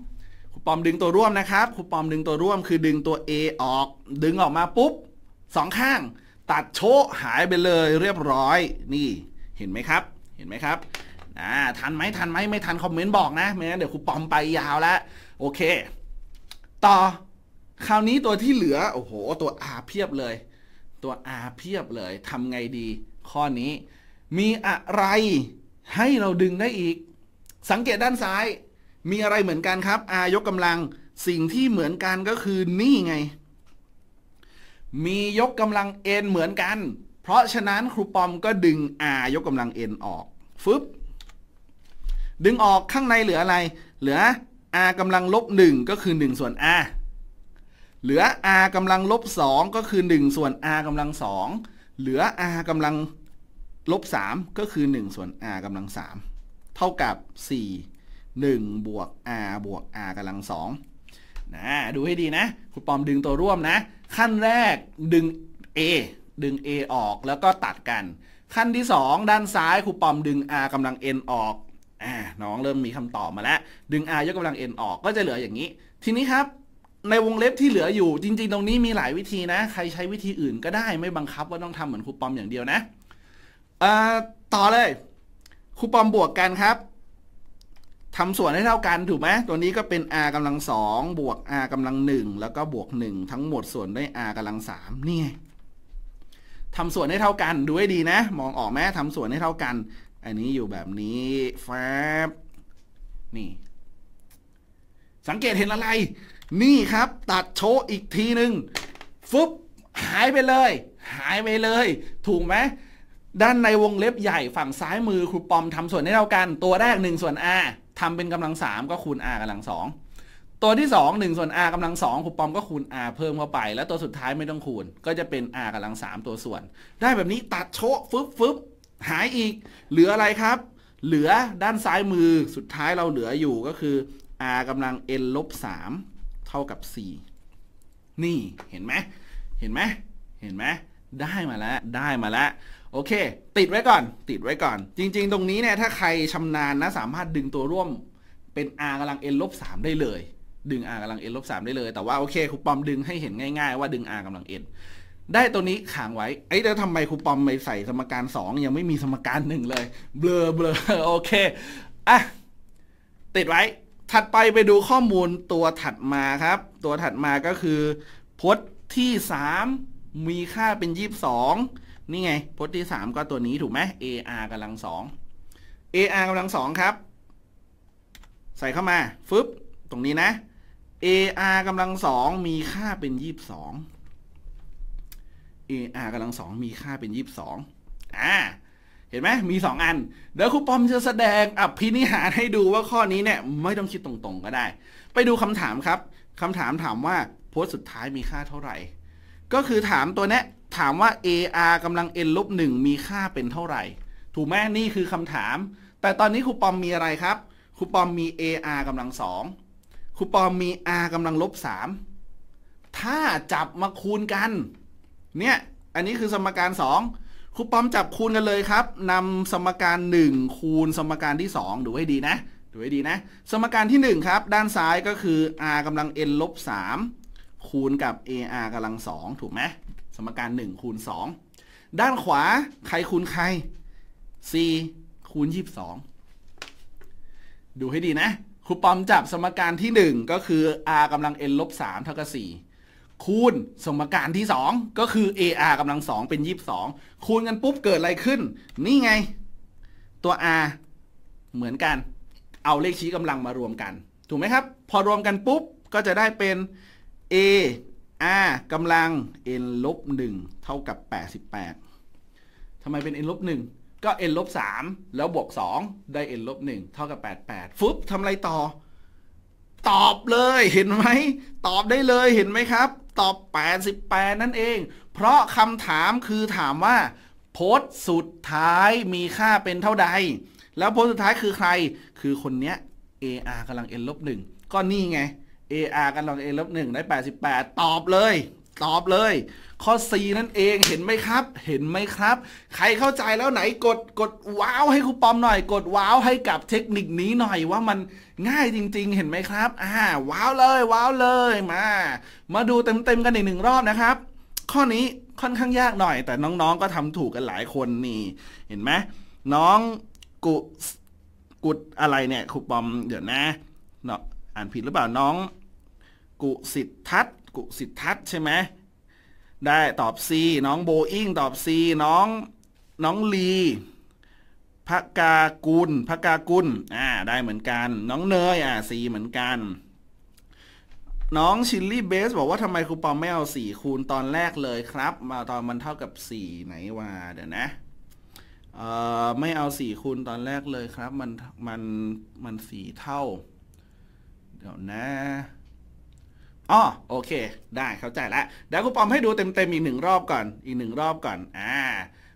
2 ครูปอมดึงตัวร่วมนะครับ ครูปอมดึงตัวร่วมคือดึงตัว A ออก ดึงออกมาปุ๊บ 2 ข้างตัดโชะหายไปเลยเรียบร้อยนี่เห็นไหมครับเห็นไหมครับอ่าทันไหมทันไหมไม่ทันคอมเมนต์บอกนะไม่งั้นเดี๋ยวครูปอมไปยาวแล้วโอเคต่อ คราวนี้ตัวที่เหลือโอ้โหตัว R เพียบเลย ตัว R เพียบเลยทำไงดี ข้อนี้ มีอะไรให้เราดึงได้อีก สังเกตด้านซ้าย มีอะไรเหมือนกันครับ R ยกกำลังสิ่งที่เหมือนกันก็คือนี่ไงมียกกำลัง n เหมือนกัน เพราะฉะนั้นครูปอมก็ดึง r ยกกำลัง n ออก ฟึบ ดึงออกข้างในเหลืออะไร เหลือ r กำลังลบ 1 ก็คือ 1 ส่วน r เหลือ r กำลังลบ 2 ก็คือ 1 ส่วน r กำลัง 2 เหลือ r กำลังลบ3ก็คือ 1 ส่วน r กำลัง 3 เท่ากับ 4 1บวก r บวก r กำลัง 2นะดูให้ดีนะครูปอมดึงตัวร่วมนะ ขั้นแรกดึง A ดึง A ออกแล้วก็ตัดกัน ขั้นที่ 2 ด้านซ้ายครูปอมดึง R กำลัง N ออกอน้องเริ่มมีคำตอบมาแล้วดึง R ยกกำลัง N ออกก็จะเหลืออย่างนี้ ทีนี้ครับ ในวงเล็บที่เหลืออยู่ จริง ๆ ตรงนี้มีหลายวิธีนะ ใครใช้วิธีอื่นก็ได้ไม่บังคับว่าต้องทำเหมือนครูปอมอย่างเดียวนะต่อเลยครูปอมบวกกันครับทำส่วนให้เท่ากัน ถูกไหมตัวนี้ก็เป็น r กำลังสองบวก r กำลังหนึ่งแล้วก็บวกหนึ่งทั้งหมดส่วนด้วย r กำลังสามนี่ทำส่วนให้เท่ากัน ดูให้ดีนะ มองออกไหมทำส่วนให้เท่ากัน อันนี้อยู่แบบนี้แฟบนี่ สังเกตเห็นอะไรนี่ครับ ตัดโชว์อีกทีหนึ่งฟุบหายไปเลย หายไปเลย ถูกไหมด้านในวงเล็บใหญ่ ฝั่งซ้ายมือครูปอมทำส่วนให้เท่ากัน ตัวแรก1ส่วน r ทำเป็นกำลังสามก็คูณ r กำลังสอง ตัวที่ 2 1 ส่วน r กำลังสองคูปอมก็คูณ r เพิ่มเข้าไป แล้วตัวสุดท้ายไม่ต้องคูณก็จะเป็น r กำลังสามตัวส่วน ได้แบบนี้ตัดโชะฟึบฟึบหายอีก เหลืออะไรครับ เหลือด้านซ้ายมือสุดท้ายเราเหลืออยู่ก็คือ r กำลัง n ลบสามเท่ากับ4นี่เห็นไหมเห็นไหมเห็นไหมได้มาแล้วได้มาแล้วโอเคติดไว้ก่อน ติดไว้ก่อน จริงๆ ตรงนี้เนี่ยถ้าใครชำนาญนะสามารถดึงตัวร่วมเป็น r กำลัง n ลบสามได้เลย ดึง r กำลัง n ลบสามได้เลยแต่ว่าโอเคครูปอมดึงให้เห็นง่าย ๆว่าดึง r กำลัง n ได้ตัวนี้ขังไว้ไอ้แล้วทำไมครูปอมไปใส่สมการสองยังไม่มีสมการหนึ่งเลยเบลอเบลอโอเคอ่ะติดไว้ ถัดไปไปดูข้อมูลตัวถัดมาครับ ตัวถัดมาก็คือ พจน์ที่สามมีค่าเป็นยี่สิบสองนี่ไงพจน์ที่ 3 ก็ตัวนี้ถูกไหม AR กำลังสอง AR กำลังสองครับ ใส่เข้ามาฟึบตรงนี้นะ AR กำลังสองมีค่าเป็นยี่สิบสอง AR กำลังสองมีค่าเป็นยี่สิบสองอ่า เห็นไหมมี 2 อัน เดี๋ยวครูปอมจะแสดงอภินิหารให้ดูว่าข้อนี้เนี่ย ไม่ต้องคิดตรงๆก็ได้ ไปดูคำถามครับคำถามถามว่าโพสน์สุดท้ายมีค่าเท่าไหร่ก็คือถามตัวเนี้ยถามว่า AR กำลัง n ลบ 1 มีค่าเป็นเท่าไหร่ ถูกไหมนี่คือคำถาม แต่ตอนนี้ครูปอมมีอะไรครับ ครูปอมมี AR กำลัง 2ครูปอมมี R กำลังลบ 3 ถ้าจับมาคูณกันเนี่ยอันนี้คือสมการ 2 ครูปอมจับคูณกันเลยครับนำสมการ 1 คูณสมการที่ 2 ดูให้ดีนะดูให้ดีนะสมการที่ 1 ครับด้านซ้ายก็คือ R กำลัง n ลบ 3คูณกับ AR กำลังสองถูกไหม สมการ1คูณ 2 ด้านขวา ใครคูณใคร c คูณ 22 ดูให้ดีนะ ครูปอมจับสมการที่ 1 ก็คือ r กำลัง n ลบ3เท่ากับ4คูณสมการที่ 2 ก็คือ ar กำลัง 2 เป็น 22 คูณกันปุ๊บ เกิดอะไรขึ้น นี่ไง ตัว r เหมือนกัน เอาเลขชี้กำลังมารวมกัน ถูกไหมครับ พอรวมกันปุ๊บ ก็จะได้เป็น a r กำลัง n ลบ1เท่ากับ 88 ทำไมเป็น n ลบ1ก็ n ลบ3แล้วบวก2 ได้ n ลบ1เท่ากับ 88ฟ๊บทำอะไรต่อ ตอบเลยเห็นไหม ตอบได้เลยเห็นไหมครับ ตอบ 88 นั่นเอง เพราะคำถามคือถามว่า โพสสุดท้ายมีค่าเป็นเท่าใด แล้วโพสสุดท้ายคือใครคือคนเนี้ย AR กำลัง n ลบ1ก็นี่ไง AR กันลองเอลบหนึ่งได้แแปดสิบปดตอบเลย ตอบเลย ข้อ C นั่นเองเห็นไหมครับ เห็นไหมครับ ใครเข้าใจแล้วไหนกดกดว้าวให้ครูปอมหน่อย กดว้าวให้กับเทคนิคนี้หน่อยว่ามันง่ายจริงๆเห็นไหมครับ อ่าว้าวเลยว้าวเลยมา มาดูเต็มๆกันอีกหนึ่งรอบนะครับ ข้อนี้ค่อนข้างยากหน่อย แต่น้องๆก็ทำถูกกันหลายคนนี่ เห็นไหมน้องกุกุดอะไรเนี่ยครูปอมเดี๋ยวนะเนาะอ่านผิดหรือเปล่าน้องกุสิทธัต กุสิทธัตใช่ไหม ได้ ตอบ C น้องโบอิงตอบ C น้อง น้องลีพระกากุลพระกากุลอ่าได้เหมือนกัน น้องเนยอ่า C เหมือนกัน น้องชิลลี่เบสบอกว่าทำไมครูปอมไม่เอาสี่คูณตอนแรกเลยครับ มาตอนมันเท่ากับสี่ไหนว่าเดี๋ยวนะ เอ่อ ไม่เอาสี่คูณตอนแรกเลยครับ มัน มัน มันสี่เท่า เดี๋ยวนะอ๋อโอเค ได้เข้าใจแล้วเดี๋ยวครูปอมให้ดูเต็มๆ อีกหนึ่งรอบก่อนอีกหนึ่งรอบก่อนอ่า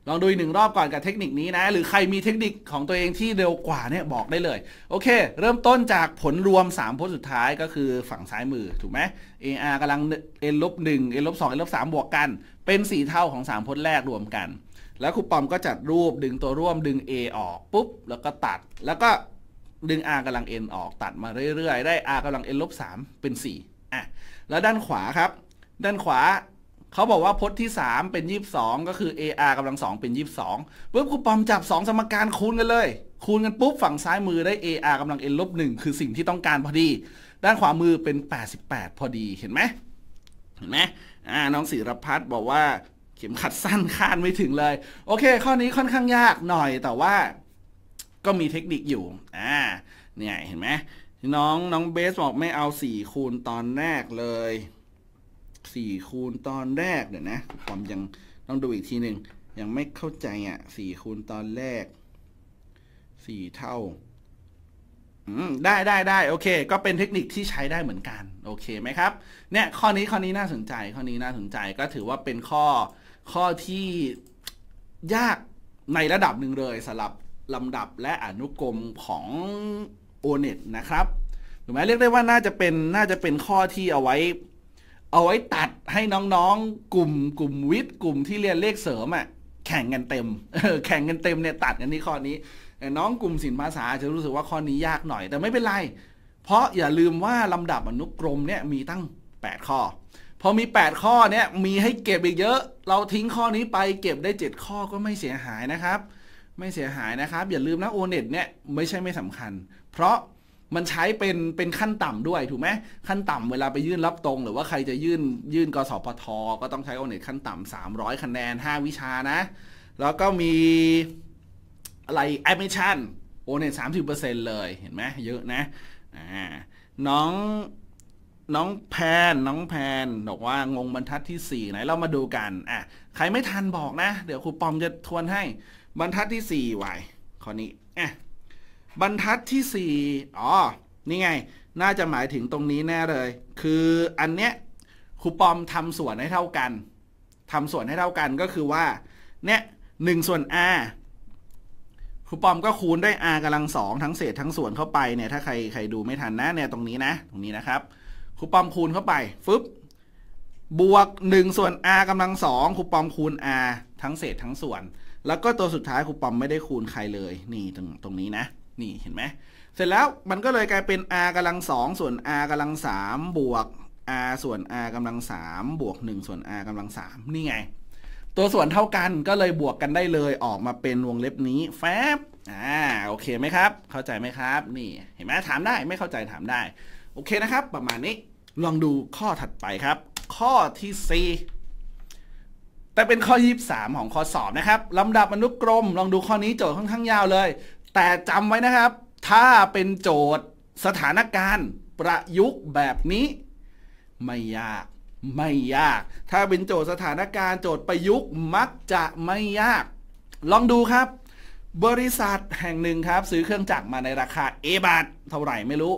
ลองดูอีกหนึ่งรอบก่อนกับเทคนิคนี้นะ หรือใครมีเทคนิคของตัวเองที่เร็วกว่าเนี่ยบอกได้เลย โอเค เริ่มต้นจากผลรวม3จพ์สุดท้ายก็คือฝั่งซ้ายมือถูกไหม AR กำลัง n ลบหนึ่เ n ลบสอเ n ลบมบวกกัน เป็น 4 เท่าของ3จพ์แรกรวมกันแล้วครูปอมก็จัดรูปดึงตัวร่วมดึง A ออกปุ๊บแล้วก็ตัดแล้วก็ดึง R กำลัง n ออกตัด มาเรื่อยๆ ได้ R กำลัง n ลบ3เป็น 4อ่ะแล้วด้านขวาครับ ด้านขวา เขาบอกว่าพจน์ที่ 3 เป็น 22 ก็คือ AR กำลัง 2 เป็น 22ปุ๊บครูปอมจับ2สมการคูณกันเลย คูณกันปุ๊บ ฝั่งซ้ายมือได้ AR กำลัง n ลบ1 คือสิ่งที่ต้องการพอดี ด้านขวามือเป็น 88 พอดีเห็นไหมเห็นไหมอ่าน้องศิรพัฒน์บอกว่าเข็มขัดสั้นคาดไม่ถึงเลย โอเค ข้อนี้ค่อนข้างยากหน่อยแต่ว่าก็มีเทคนิคอยู่อ่าเนี่ยเห็นไหมน้องน้องเบสบอกไม่เอาสี่คูณตอนแรกเลยสี่คูณตอนแรกเดี๋ยวนะผมยังต้องดูอีกทีหนึ่งยังไม่เข้าใจอ่ะสี่คูณตอนแรกสี่เท่าได้ได้ได้โอเค ก็เป็นเทคนิคที่ใช้ได้เหมือนกัน โอเคไหมครับ เนี่ย ข้อนี้ข้อนี้น่าสนใจ ข้อนี้น่าสนใจก็ถือว่าเป็นข้อ ข้อที่ยากในระดับหนึ่งเลยสำหรับลำดับและอนุกรมของ ONET นะครับถูกไหมเรียกได้ว่าน่าจะเป็นน่าจะเป็นข้อที่เอาไว้ เอาไว้ตัดให้น้องๆกลุ่มกลุ่มวิทย์กลุ่มที่เรียนเลขเสริมอะ่ะแข่งกันเต็มแข่งกันเต็มเนี่ยตัดกันที่ข้อนี้น้องกลุ่มศิลปภาษาจะรู้สึกว่าข้อนี้ยากหน่อย แต่ไม่เป็นไรเพราะอย่าลืมว่าลำดับอนุกรมเนี่ยมีตั้ง 8 ข้อพอมี 8 ข้อเนี่ยมีให้เก็บอีกเยอะ เราทิ้งข้อนี้ไปเก็บได้ 7 ข้อก็ไม่เสียหายนะครับ ไม่เสียหายนะครับอย่าลืมนะโอเน็ตเนี่ยไม่ใช่ไม่สำคัญเพราะมันใช้เป็นเป็นขั้นต่ำด้วย ถูกไหมขั้นต่ำเวลาไปยื่นรับตรงหรือว่าใครจะยื่นยื่นกสพทก็ต้องใช้โอเน็ตขั้นต่ำ 300 คะแนน 5 วิชานะ แล้วก็มีอะไรแอดมิชชั่นโอเน็ตสามสิบเปอร์เซ็นเลย เห็นไหม เยอะนะอ่าน้อง น้องแพนน้องแพน บอกว่า งงบรรทัดที่ 4 ไหนเรามาดูกันอ่ะใครไม่ทันบอกนะ เดี๋ยวครูปอมจะทวนให้บรรทัดที่4ไว้ข้อนี้อ่ะบรรทัดที่ 4 อ๋อ นี่ไง น่าจะหมายถึงตรงนี้แน่เลย คืออันเนี้ยครูปอมทำส่วนให้เท่ากัน ทำส่วนให้เท่ากันก็คือว่า เนี่ยหส่วน r ครูปอมก็คูณได้ r กำลังสองทั้งเศษทั้งส่วนเข้าไปเนี่ย ถ้าใครใครดูไม่ทันนะเนี่ยตรงนี้นะ ตรงนี้นะครับครูปอมคูณเข้าไป ฟึบ บวก1ส่วน r กำลังสองครูปอมคูณ r ทั้งเศษทั้งส่วน แล้วก็ตัวสุดท้ายครูปอมไม่ได้คูณใครเลย นี่ตรงตรงนี้นะนี่เห็นไหมเสร็จแล้วมันก็เลยกลายเป็น r กำลังสองส่วน r กำลังสามบวก r ส่วน r กำลังสามบวกหนึ่งส่วน r กำลังสามนี่ไง ตัวส่วนเท่ากันก็เลยบวกกันได้เลยออกมาเป็นวงเล็บนี้แฟบอ่าโอเคไหมครับ เข้าใจไหมครับนี่เห็นไหมถามได้ไม่เข้าใจถามได้โอเคนะครับ ประมาณนี้ลองดูข้อถัดไปครับ ข้อที่4แต่เป็นข้อ23ของข้อสอบนะครับลำดับอนุกรม ลองดูข้อนี้โจทย์ค่อนข้างยาวเลยแต่จำไว้นะครับถ้าเป็นโจทย์สถานการณ์ประยุกต์แบบนี้ ไม่ยากไม่ยาก ถ้าเป็นโจทย์สถานการณ์โจทย์ประยุกต์มักจะไม่ยาก ลองดูครับ บริษัทแห่งหนึ่งครับซื้อเครื่องจักรมาในราคา A บาทเท่าไหร่ไม่รู้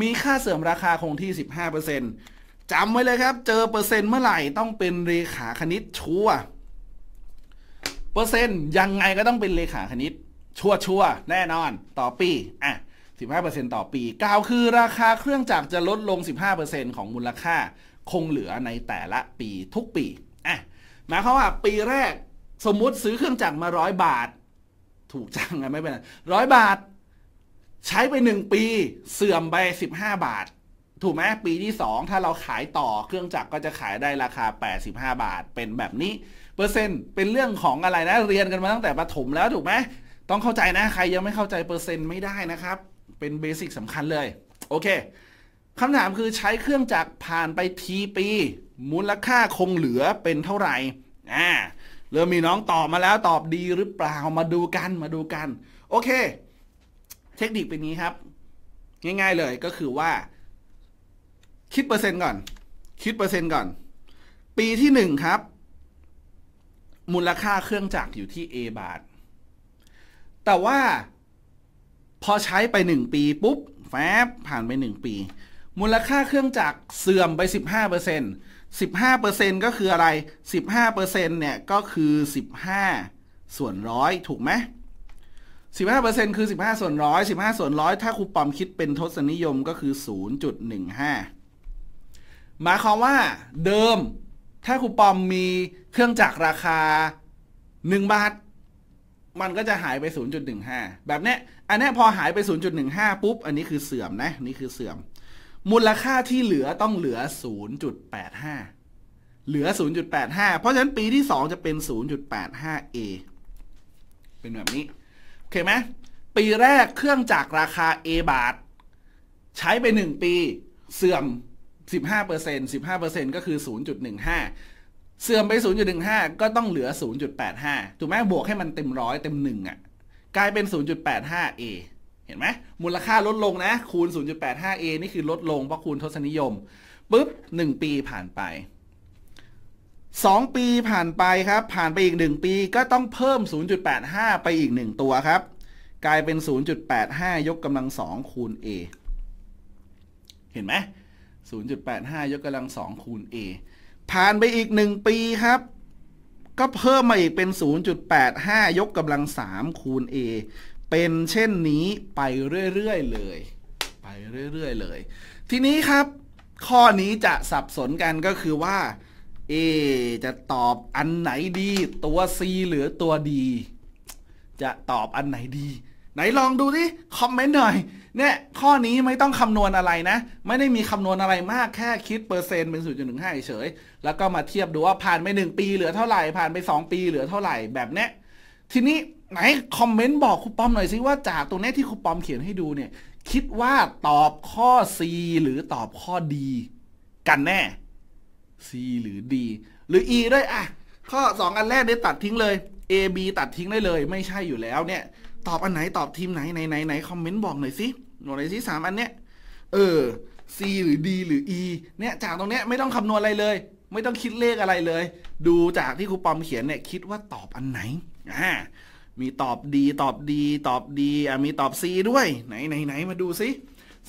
มีค่าเสื่อมราคาคงที่ 15%จำไว้เลยครับเจอเปอร์เซ็นต์เมื่อไหร่ต้องเป็นเลขาคณิตชัวเปอร์เซ็นต์ยังไงก็ต้องเป็นเลขาคณิตชัวชัวแน่นอนต่อปีอ่ะ15%ต่อปีกล่าวคือราคาเครื่องจักรจะลดลง 15%ของมูลค่าคงเหลือในแต่ละปีทุกปีอ่ะหมายความว่าปีแรกสมมุติซื้อเครื่องจักรมาร้อยบาท ถูกจังไงไม่เป็นร้อยบาท ใช้ไปหนึ่งปีเสื่อมไป15 บาท ถูกไหมปีที่ 2 ถ้าเราขายต่อเครื่องจักรก็จะขายได้ราคา 85 บาท เป็นแบบนี้ เปอร์เซ็นต์เป็นเรื่องของอะไรนะเรียนกันมาตั้งแต่ประถมแล้วถูกไหมต้องเข้าใจนะ ใครยังไม่เข้าใจเปอร์เซ็นต์ไม่ได้นะครับ เป็นเบสิกสำคัญเลย โอเคคำถามคือใช้เครื่องจักรผ่านไปทีปี มูลค่าคงเหลือเป็นเท่าไหร่อ่า เริ่มมีน้องตอบมาแล้วตอบดีหรือเปล่ามาดูกันมาดูกัน โอเค เทคนิคเป็นนี้ครับ ง่ายๆเลยก็คือว่า คิดเปอร์เซ็นต์ก่อน คิดเปอร์เซ็นต์ก่อน ปีที่หนึ่งครับ มูลค่าเครื่องจักรอยู่ที่ A บาทแต่ว่า พอใช้ไป 1 ปีปุ๊บแฟบผ่านไป 1 ปี มูลค่าเครื่องจักรเสื่อมไป 15% 15%ก็คืออะไร 15%เนี่ยก็คือ 15 ส่วนร้อยถูกไหม15%คือ 15 ส่วนร้อย15 ส่วนร้อยถ้าครูปอมคิดเป็นทศนิยมก็คือ 0.15หมายความว่าเดิมถ้าครูปอมมีเครื่องจักรราคา 1 บาทมันก็จะหายไป 0.15 แบบนี้ อันนี้พอหายไป 0.15 ปุ๊บ อันนี้คือเสื่อมนะ นี่คือเสื่อม มูลค่าที่เหลือต้องเหลือ 0.85 เหลือ 0.85 เพราะฉะนั้นปีที่ 2 จะเป็น 0.85A เป็นแบบนี้โอเคไหม ปีแรกเครื่องจากราคา A บาท ใช้ไป 1 ปีเสื่อม 15% 15%ก็คือ 0.15เสื่อมไป0.15 ก็ต้องเหลือ 0.85 ถูกไหมบวกให้มันเต็มร้อยเต็มหนึ่งอ่ะกลายเป็น 0.85a เห็นไหมมูลค่าลดลงนะคูณ 0.85a นี่คือลดลงเพราะคูณทศนิยมปุ๊บ1 ปีผ่านไป 2 ปีผ่านไปครับ ผ่านไปอีก 1 ปี ก็ต้องเพิ่ม 0.85 ไปอีก 1 ตัวครับ กลายเป็น 0.85 ยกกำลัง2คูณ a เห็นไหม0.85 ยกกำลัง2คูณ a ผ่านไปอีกหนึ่งปีครับ ก็เพิ่มมาอีกเป็น 0.85 ยกกำลัง 3 คูณ A เป็นเช่นนี้ไปเรื่อยๆเลย ไปเรื่อยๆเลย ทีนี้ครับข้อนี้จะสับสนกันก็คือว่า A จะตอบอันไหนดี ตัว C หรือตัว D จะตอบอันไหนดี ไหนลองดูดิคอมเมนต์หน่อยเนี่ยข้อนี้ไม่ต้องคำนวณอะไรนะ ไม่ได้มีคำนวณอะไรมาก แค่คิดเปอร์เซ็นต์เป็น0.15เฉย แล้วก็มาเทียบดูว่าผ่านไป1ปีเหลือเท่าไหร่ผ่านไป 2 ปีเหลือเท่าไหร่แบบเนี้ยทีนี้ไหนคอมเมนต์บอกครูปอมหน่อยสิว่าจากตรงนี้ที่ครูปอมเขียนให้ดูเนี่ยคิดว่าตอบข้อ C หรือตอบข้อ D กันแน่ C หรือ D หรือ E ด้วยอ่ะข้อ 2อันแรกได้ตัดทิ้งเลย A B ตัดทิ้งได้เลย ไม่ใช่อยู่แล้วเนี่ยตอบอันไหนตอบทีมไหนไหนไหนไหนคอมเมนต์บอกหน่อยสิหน่วยที่สามอันเนี้ย เออ c หรือ d หรือ e เนี่ยจากตรงเนี้ยไม่ต้องคำนวณอะไรเลย ไม่ต้องคิดเลขอะไรเลย ดูจากที่ครูปอมเขียนเนี่ย คิดว่าตอบอันไหน อ่า มีตอบ d ตอบ d ตอบ d อ่ะมีตอบ c ด้วยไหนไหนไหนมาดูซิ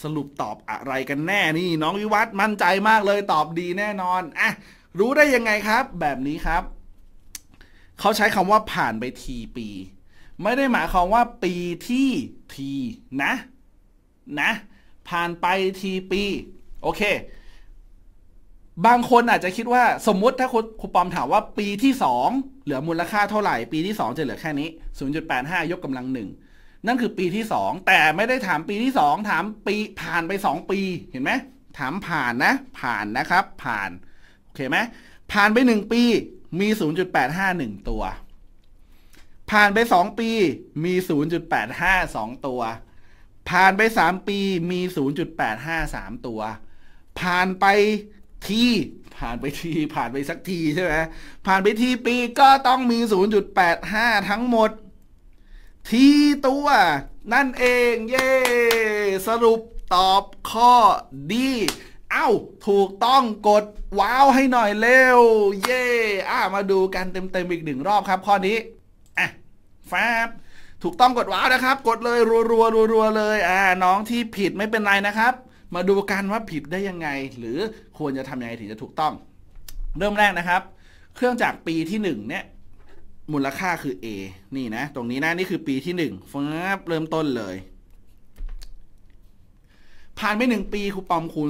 สรุปตอบอะไรกันแน่นี่ น้องวิวัฒน์มั่นใจมากเลยตอบดีแน่นอน อ่ะรู้ได้ยังไงครับ แบบนี้ครับ เขาใช้คำว่าผ่านไปทีปี ไม่ได้หมายความว่า ปีที่ทีนะนะผ่านไปทีปี โอเค บางคนอาจจะคิดว่าสมมุติถ้าคุณรูปอมถามว่า ปีที่ 2เหลือมูลค่าเท่าไหร่ ปีที่2จะเหลือแค่นี้ 0.85 ยกกำลังหนึ่งนั่นคือปีที่2แต่ไม่ได้ถามปีที่2ถามปีผ่านไป2ปีเห็นไหมถามผ่านนะ ผ่านนะครับ ผ่านโอเคไหมผ่านไป 1 ปีมี 0.851ตัวผ่านไป2ปีมี 0.852ตัวผ่านไปสามปีมีศูนย์จุดแปดห้าสามตัว ผ่านไปทีผ่านไปทีผ่านไปสักทีใช่ไหมผ่านไปทีปีก็ต้องมี 0.85 ทั้งหมด ทีตัว นั่นเอง เย่สรุปตอบข้อดี เอ้าถูกต้องกดว้าวให้หน่อยเร็วเย่อ่ามาดูกันเต็มๆ อีกหนึ่งรอบครับ ข้อนี้อ่ะแฟบถูกต้องกด ว้าวนะครับ กดเลย รัวรัวรัวรัวเลยอ่า น้องที่ผิดไม่เป็นไรนะครับ มาดูกันว่าผิดได้ยังไง หรือควรจะทำยังไงถึงจะถูกต้อง เริ่มแรกนะครับ เครื่องจากปีที่1เนี่ยมูลค่าคือ A นี่นะตรงนี้นะนี่คือปีที่ 1ฟังเริ่มต้นเลย ผ่านไป1ปีคูปองคูณ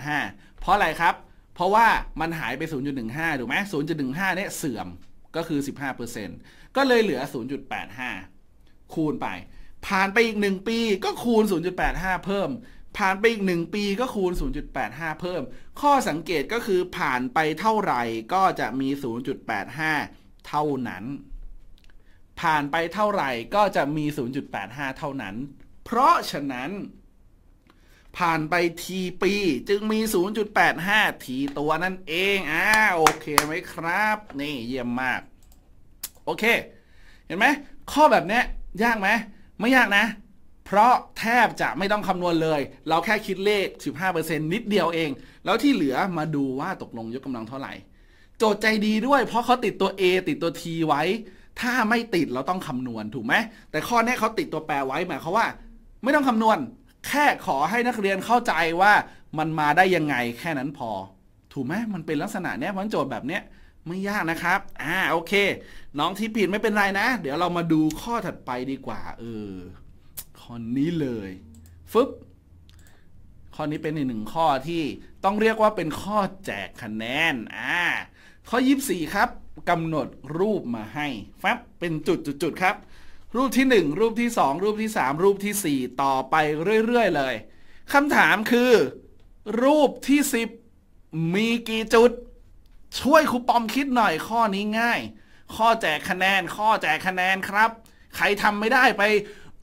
0.85 เพราะอะไรครับ เพราะว่ามันหายไป0.15ถูกไหม0.15เนี่ยเสื่อมก็คือ15%เก็เลยเหลือ 0.85 คูณไป ผ่านไปอีก 1 ปี ก็คูณ 0.85 เพิ่ม ผ่านไปอีก 1 ปี ก็คูณ 0.85 เพิ่ม ข้อสังเกตก็คือผ่านไปเท่าไหร่ก็จะมี 0.85 เท่านั้น ผ่านไปเท่าไหร่ก็จะมี 0.85 เท่านั้น เพราะฉะนั้น ผ่านไปทีปีจึงมี 0.85ทีตัวนั่นเอง อ่า โอเคไหมครับ นี่เยี่ยมมากโอเคเห็นไหมข้อแบบนี้ยากไหมไม่ยากนะ เพราะแทบจะไม่ต้องคำนวณเลย เราแค่คิดเลข 15%นิดเดียวเอง แล้วที่เหลือมาดูว่าตกลงยกกำลังเท่าไหร่โจทย์ใจดีด้วยเพราะเขาติดตัว A ติดตัว T ไว้ ถ้าไม่ติดเราต้องคำนวณถูกไหม แต่ข้อนี้เขาติดตัวแปรไว้หมายความว่า ไม่ต้องคำนวณ แค่ขอให้นักเรียนเข้าใจว่ามันมาได้ยังไงแค่นั้นพอ ถูกไหมมันเป็นลักษณะเนี้ยเพราะโจทย์แบบเนี้ยไม่ยากนะครับ อ่า โอเค น้องที่ผิดไม่เป็นไรนะ เดี๋ยวเรามาดูข้อถัดไปดีกว่า เออ ข้อนี้เลย ฟึบข้อนี้เป็นอีกหนึ่งข้อที่ต้องเรียกว่าเป็นข้อแจกคะแนน อ่า ข้อ 24 ครับกำหนดรูปมาให้ฟับเป็นจุดจุดจุดครับ รูปที่ 1 รูปที่ 2 รูปที่ 3 รูปที่ 4 ต่อไปเรื่อยๆ เลยคำถามคือ รูปที่ 10 มีกี่จุดช่วยครูปอมคิดหน่อยข้อนี้ง่าย ข้อแจกคะแนนข้อแจกคะแนนครับ ใครทำไม่ได้ไป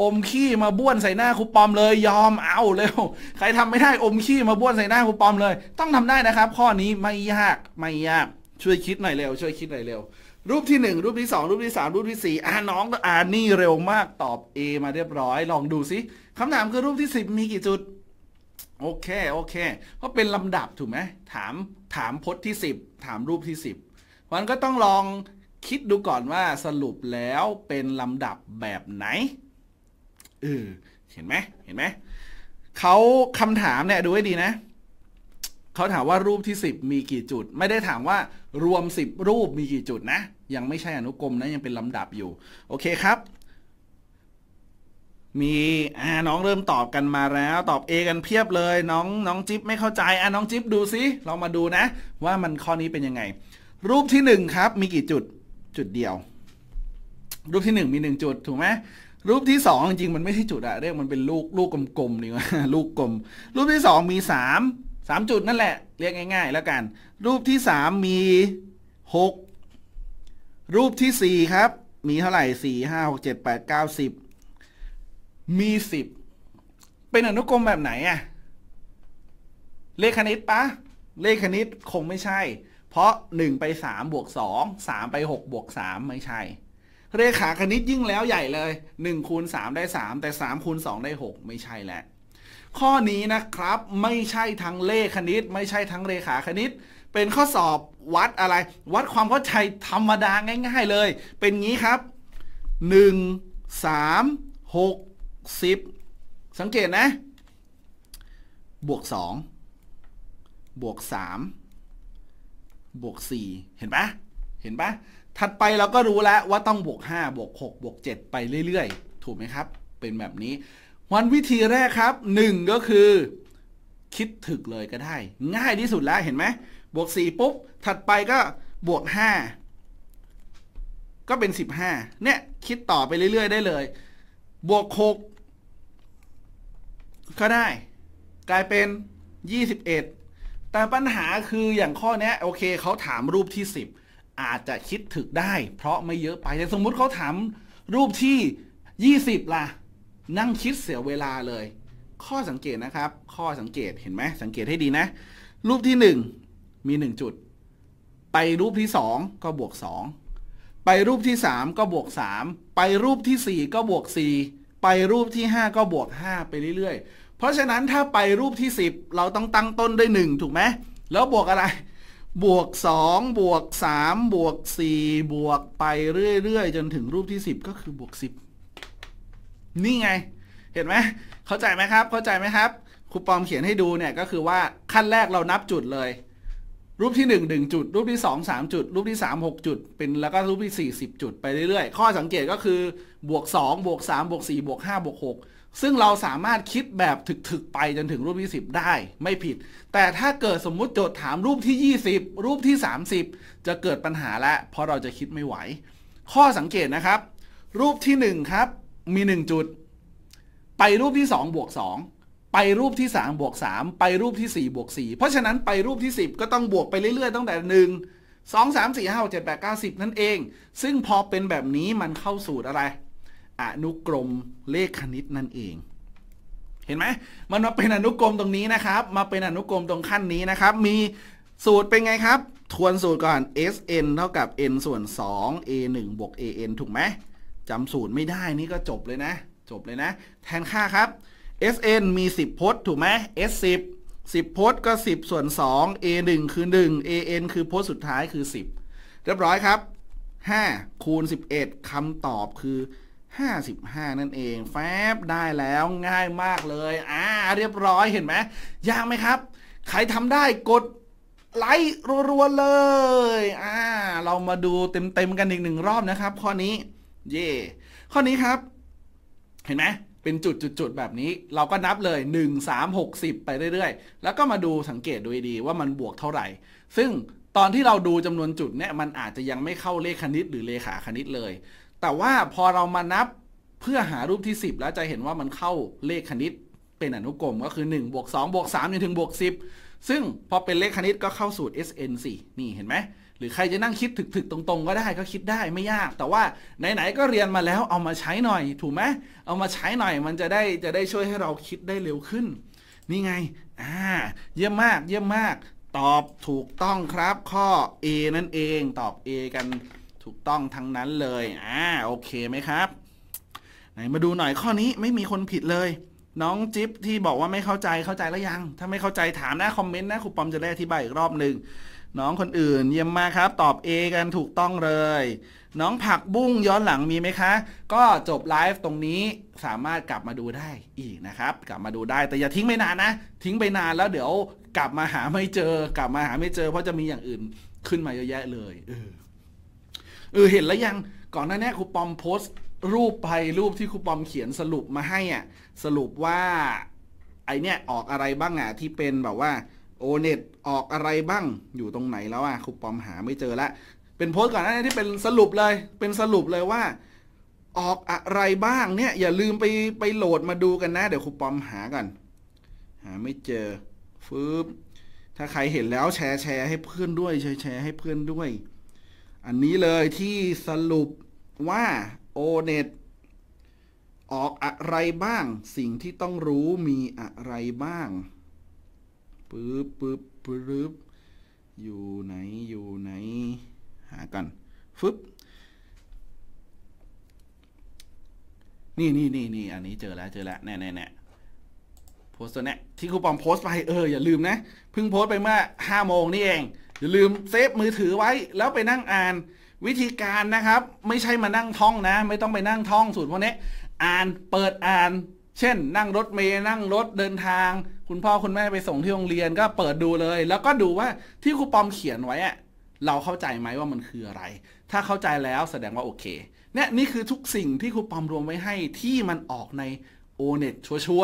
อมขี้มาบ้วนใส่หน้าครูปอมเลย ยอมเอาเร็วใครทำไม่ได้อมขี้มาบ้วนใส่หน้าครูปอมเลย ต้องทำได้นะครับ ข้อนี้ไม่ยากไม่ยากช่วยคิดหน่อยเร็วช่วยคิดหน่อยเร็วรูปที่ 1 รูปที่ 2 รูปที่ 3 รูปที่ 4อ่าน้องอ่านนี่เร็วมากตอบ A มาเรียบร้อย ลองดูซิคำถามคือรูปที่ 10 มีกี่จุดโอเคโอเค เพราะเป็นลำดับถูกไหมถามถามพจน์ที่ 10 ถามรูปที่ 10มันก็ต้องลองคิดดูก่อนว่าสรุปแล้วเป็นลำดับแบบไหนเออเห็นไหมเห็นไหมเขาคำถามเนี่ยดูให้ดีนะเขาถามว่ารูปที่ 10 มีกี่จุด ไม่ได้ถามว่ารวม 10 รูปมีกี่จุดนะ ยังไม่ใช่อนุกรมนะยังเป็นลำดับอยู่โอเคครับมีอ่าน้องเริ่มตอบกันมาแล้ว ตอบ A กันเพียบเลย น้องน้องจิ๊บไม่เข้าใจอ่ะน้องจิ๊บดูซิเรามาดูนะว่ามันข้อนี้เป็นยังไง รูปที่1ครับมีกี่จุดจุดเดียว รูปที่ 1 มี 1 จุดถูกไหมรูปที่ 2 จริงมันไม่ใช่จุดอะเรียกมันเป็นลูกลูกกลมๆนี่ว่าลูกกลม รูปที่2มี 3 3 จุดนั่นแหละ เรียกง่าย ๆ แล้วกัน รูปที่3มี6 รูปที่4ครับมีเท่าไหร่4 5 6 7 8 9 10มีสิบเป็นอนุกรมแบบไหนอะเลขคณิตปะเลขคณิตคงไม่ใช่ เพราะหนึ่งไปสามบวกสองสามไปหกบวกสามไม่ใช่เลขาคณิตยิ่งแล้วใหญ่เลยหนึ่งคูณสามได้สามแต่สามคูณสองได้หกไม่ใช่แหละข้อนี้นะครับไม่ใช่ทั้งเลขคณิต ไม่ใช่ทั้งเลขาคณิต เป็นข้อสอบวัดอะไร วัดความเข้าใจธรรมดาง่ายๆเลย เป็นงี้ครับ 1 3 6 60สังเกตนะ บวก 2 บวก 3 บวก 4 เห็นปะเห็นปะถัดไปเราก็รู้แล้วว่าต้องบวก 5 บวก 6 บวก 7 ไปเรื่อยๆ ถูกไหมครับ เป็นแบบนี้ วันวิธีแรกครับ 1 ก็คือ คิดถึกเลยก็ได้ ง่ายที่สุดแล้ว เห็นไหม บวก 4ปุ๊บ ถัดไปก็บวก 5 ก็เป็น 15เนี่ยคิดต่อไปเรื่อยๆได้เลย บวก 6ก็ได้ กลายเป็น 21 แต่ปัญหาคืออย่างข้อนี้โอเคเขาถามรูปที่ 10 อาจจะคิดถึกได้ เพราะไม่เยอะไปแต่สมมุติเขาถามรูปที่ 20ล่ะนั่งคิดเสียเวลาเลย ข้อสังเกตนะครับ ข้อสังเกตเห็นไหมสังเกตให้ดีนะ รูปที่1มี 1 จุด ไปรูปที่2ก็บวก 2 ไปรูปที่ 3 ก็บวก 3 ไปรูปที่ 4 ก็บวก 4 ไปรูปที่ 5 ก็บวก 5 ไปเรื่อยเพราะฉะนั้นถ้าไปรูปที่ 10 เราต้องตั้งต้นด้วย1ถูกไหมแล้วบวกอะไร บวก2บวก3บวก4บวกไปเรื่อยๆจนถึงรูปที่ 10 ก็คือบวก 10นี่ไงเห็นไหมเข้าใจไหมครับเข้าใจไหมครับครูปอมเขียนให้ดูเนี่ยก็คือว่าขั้นแรกเรานับจุดเลย รูปที่ 1 1 จุด รูปที่ 2 3 จุด รูปที่ 3 6 จุด เป็นแล้วก็รูปที่4 10จุดไปเรื่อย ๆ ข้อสังเกตก็คือบวก2บวก3บวก4บวก5บวก6ซึ่งเราสามารถคิดแบบถึกๆไปจนถึงรูปที่10ได้ไม่ผิด แต่ถ้าเกิดสมมุติโจทย์ถามรูปที่ 20 รูปที่ 30 จะเกิดปัญหาละ เพราะเราจะคิดไม่ไหว ข้อสังเกตนะครับ รูปที่1ครับมี1จุดไปรูปที่2บวก2ไปรูปที่3บวก3ไปรูปที่4บวก4เพราะฉะนั้นไปรูปที่ 10 ก็ต้องบวกไปเรื่อย ๆตั้งแต่ 1 2 3 4 5 6 7 8 9 10นั่นเอง ซึ่งพอเป็นแบบนี้มันเข้าสูตรอะไรอนุกรมเลขคณิตนั่นเอง เห็นไหมมันมาเป็นอนุกรมตรงนี้นะครับ มาเป็นอนุกรมตรงขั้นนี้นะครับ มีสูตรเป็นไงครับ ทวนสูตร ก่อน sn เท่ากับ n ส่วน2 a 1บวก an ถูกไหมจำสูตรไม่ได้นี่ก็จบเลยนะ จบเลยนะ แทนค่าครับ sn มี 10 พจน์ถูกไหม s 10 10 พจน์ก็ 10ส่วน2 a 1คือ 1 a n คือพจน์สุดท้ายคือ 10 เรียบร้อยครับ 5คูณ11คำตอบคือ55 นั่นเองแฟบได้แล้วง่ายมากเลย อ่า เรียบร้อยเห็นไหม ยากไหมครับ ใครทำได้กดไลค์รัวๆ เลย อ่า เรามาดูเต็ม ๆ กันอีกหนึ่งรอบนะครับ ข้อนี้ เย่ข้อนี้ครับ เห็นไหมเป็นจุดๆแบบนี้เราก็นับเลย1 3 6 0ไปเรื่อย ๆ แล้วก็มาดูสังเกตดูดีว่ามันบวกเท่าไหร่ ซึ่งตอนที่เราดูจำนวนจุดเนี่ยมันอาจจะยังไม่เข้าเลขคณิตหรือเลขาคณิตเลยแต่ว่าพอเรามานับเพื่อหารูปที่ 10 แล้วจะเห็นว่ามันเข้าเลขคณิตเป็นอนุกรมก็คือ1บวก2บวก3จนถึงบวก10 ซึ่งพอเป็นเลขคณิตก็เข้าสูตร SN สนี่เห็นไหม หรือใครจะนั่งคิดถึกๆตรงๆ ก็ได้ก็คิดได้ไม่ยาก แต่ว่าไหนๆก็เรียนมาแล้วเอามาใช้หน่อยถูกไหมเอามาใช้หน่อยมันจะได้จะได้ช่วยให้เราคิดได้เร็วขึ้น นี่ไงอ่าเยี่ยมมากเยี่ยมมาก ตอบถูกต้องครับ ข้อ A นั่นเองตอบ A กันถูกต้องทั้งนั้นเลย อ่า โอเคไหมครับ ไหนมาดูหน่อยข้อนี้ไม่มีคนผิดเลย น้องจิ๊บที่บอกว่าไม่เข้าใจเข้าใจแล้วยัง ถ้าไม่เข้าใจถามนะคอมเมนต์นะครูปอมจะได้อธิบายอีกรอบหนึ่ง น้องคนอื่นเยี่ยมมากครับ ตอบ A กันถูกต้องเลย น้องผักบุ้งย้อนหลังมีไหมคะ ก็จบไลฟ์ตรงนี้ สามารถกลับมาดูได้อีกนะครับ กลับมาดูได้ แต่อย่าทิ้งไปนานนะ ทิ้งไปนานแล้วเดี๋ยวกลับมาหาไม่เจอ กลับมาหาไม่เจอเพราะจะมีอย่างอื่นขึ้นมาเยอะแยะเลยเออเออเห็นแล้วยังก่อนหน้านี้ครูปอมโพสต์ รูปไปรูปที่ครูปอมเขียนสรุปมาให้อ่ะสรุปว่าไอเนี้ยออกอะไรบ้างอ่ะที่เป็นแบบว่าโอเน็ตออกอะไรบ้างอยู่ตรงไหนแล้วอ่ะครูปอมหาไม่เจอละเป็นโพสต์ก่อนหน้านี้ที่เป็นสรุปเลยเป็นสรุปเลยว่า ออกอะไรบ้างเนี่ยอย่าลืมไปไปโหลดมาดูกันนะ เดี๋ยวครูปอมหากันหาไม่เจอฟืบถ้าใครเห็นแล้วแชร์แชร์ให้เพื่อนด้วยแชร์แชร์ให้เพื่อนด้วยอันนี้เลยที่สรุปว่า O-net ออกอะไรบ้างสิ่งที่ต้องรู้มีอะไรบ้างปึ๊บปึ๊บปึ๊บอยู่ไหนอยู่ไหน หากันฟึ๊บนี่นี่นี่นี่อันนี้เจอแล้วเจอแล้วแน่แน่แน่โพสต์ตัวเนี้ยที่ครูปอมโพสต์ไปเอออย่าลืมนะเพิ่งโพสต์ไปเมื่อห้าโมงนี่เองอย่าลืมเซฟมือถือไว้แล้วไปนั่งอ่านวิธีการนะครับไม่ใช่มานั่งท่องนะ ไม่ต้องไปนั่งท่องสูตรพวกนี้อ่านเปิดอ่าน เช่น นั่งรถเมย์นั่งรถเดินทาง คุณพ่อคุณแม่ไปส่งที่โรงเรียนก็เปิดดูเลย แล้วก็ดูว่าที่ครูปอมเขียนไว้อะเราเข้าใจไหมว่ามันคืออะไร ถ้าเข้าใจแล้วแสดงว่าโอเคเนี่ยนี่คือทุกสิ่งที่ครูปอมรวมไว้ให้ที่มันออกในโอเน็ตชัว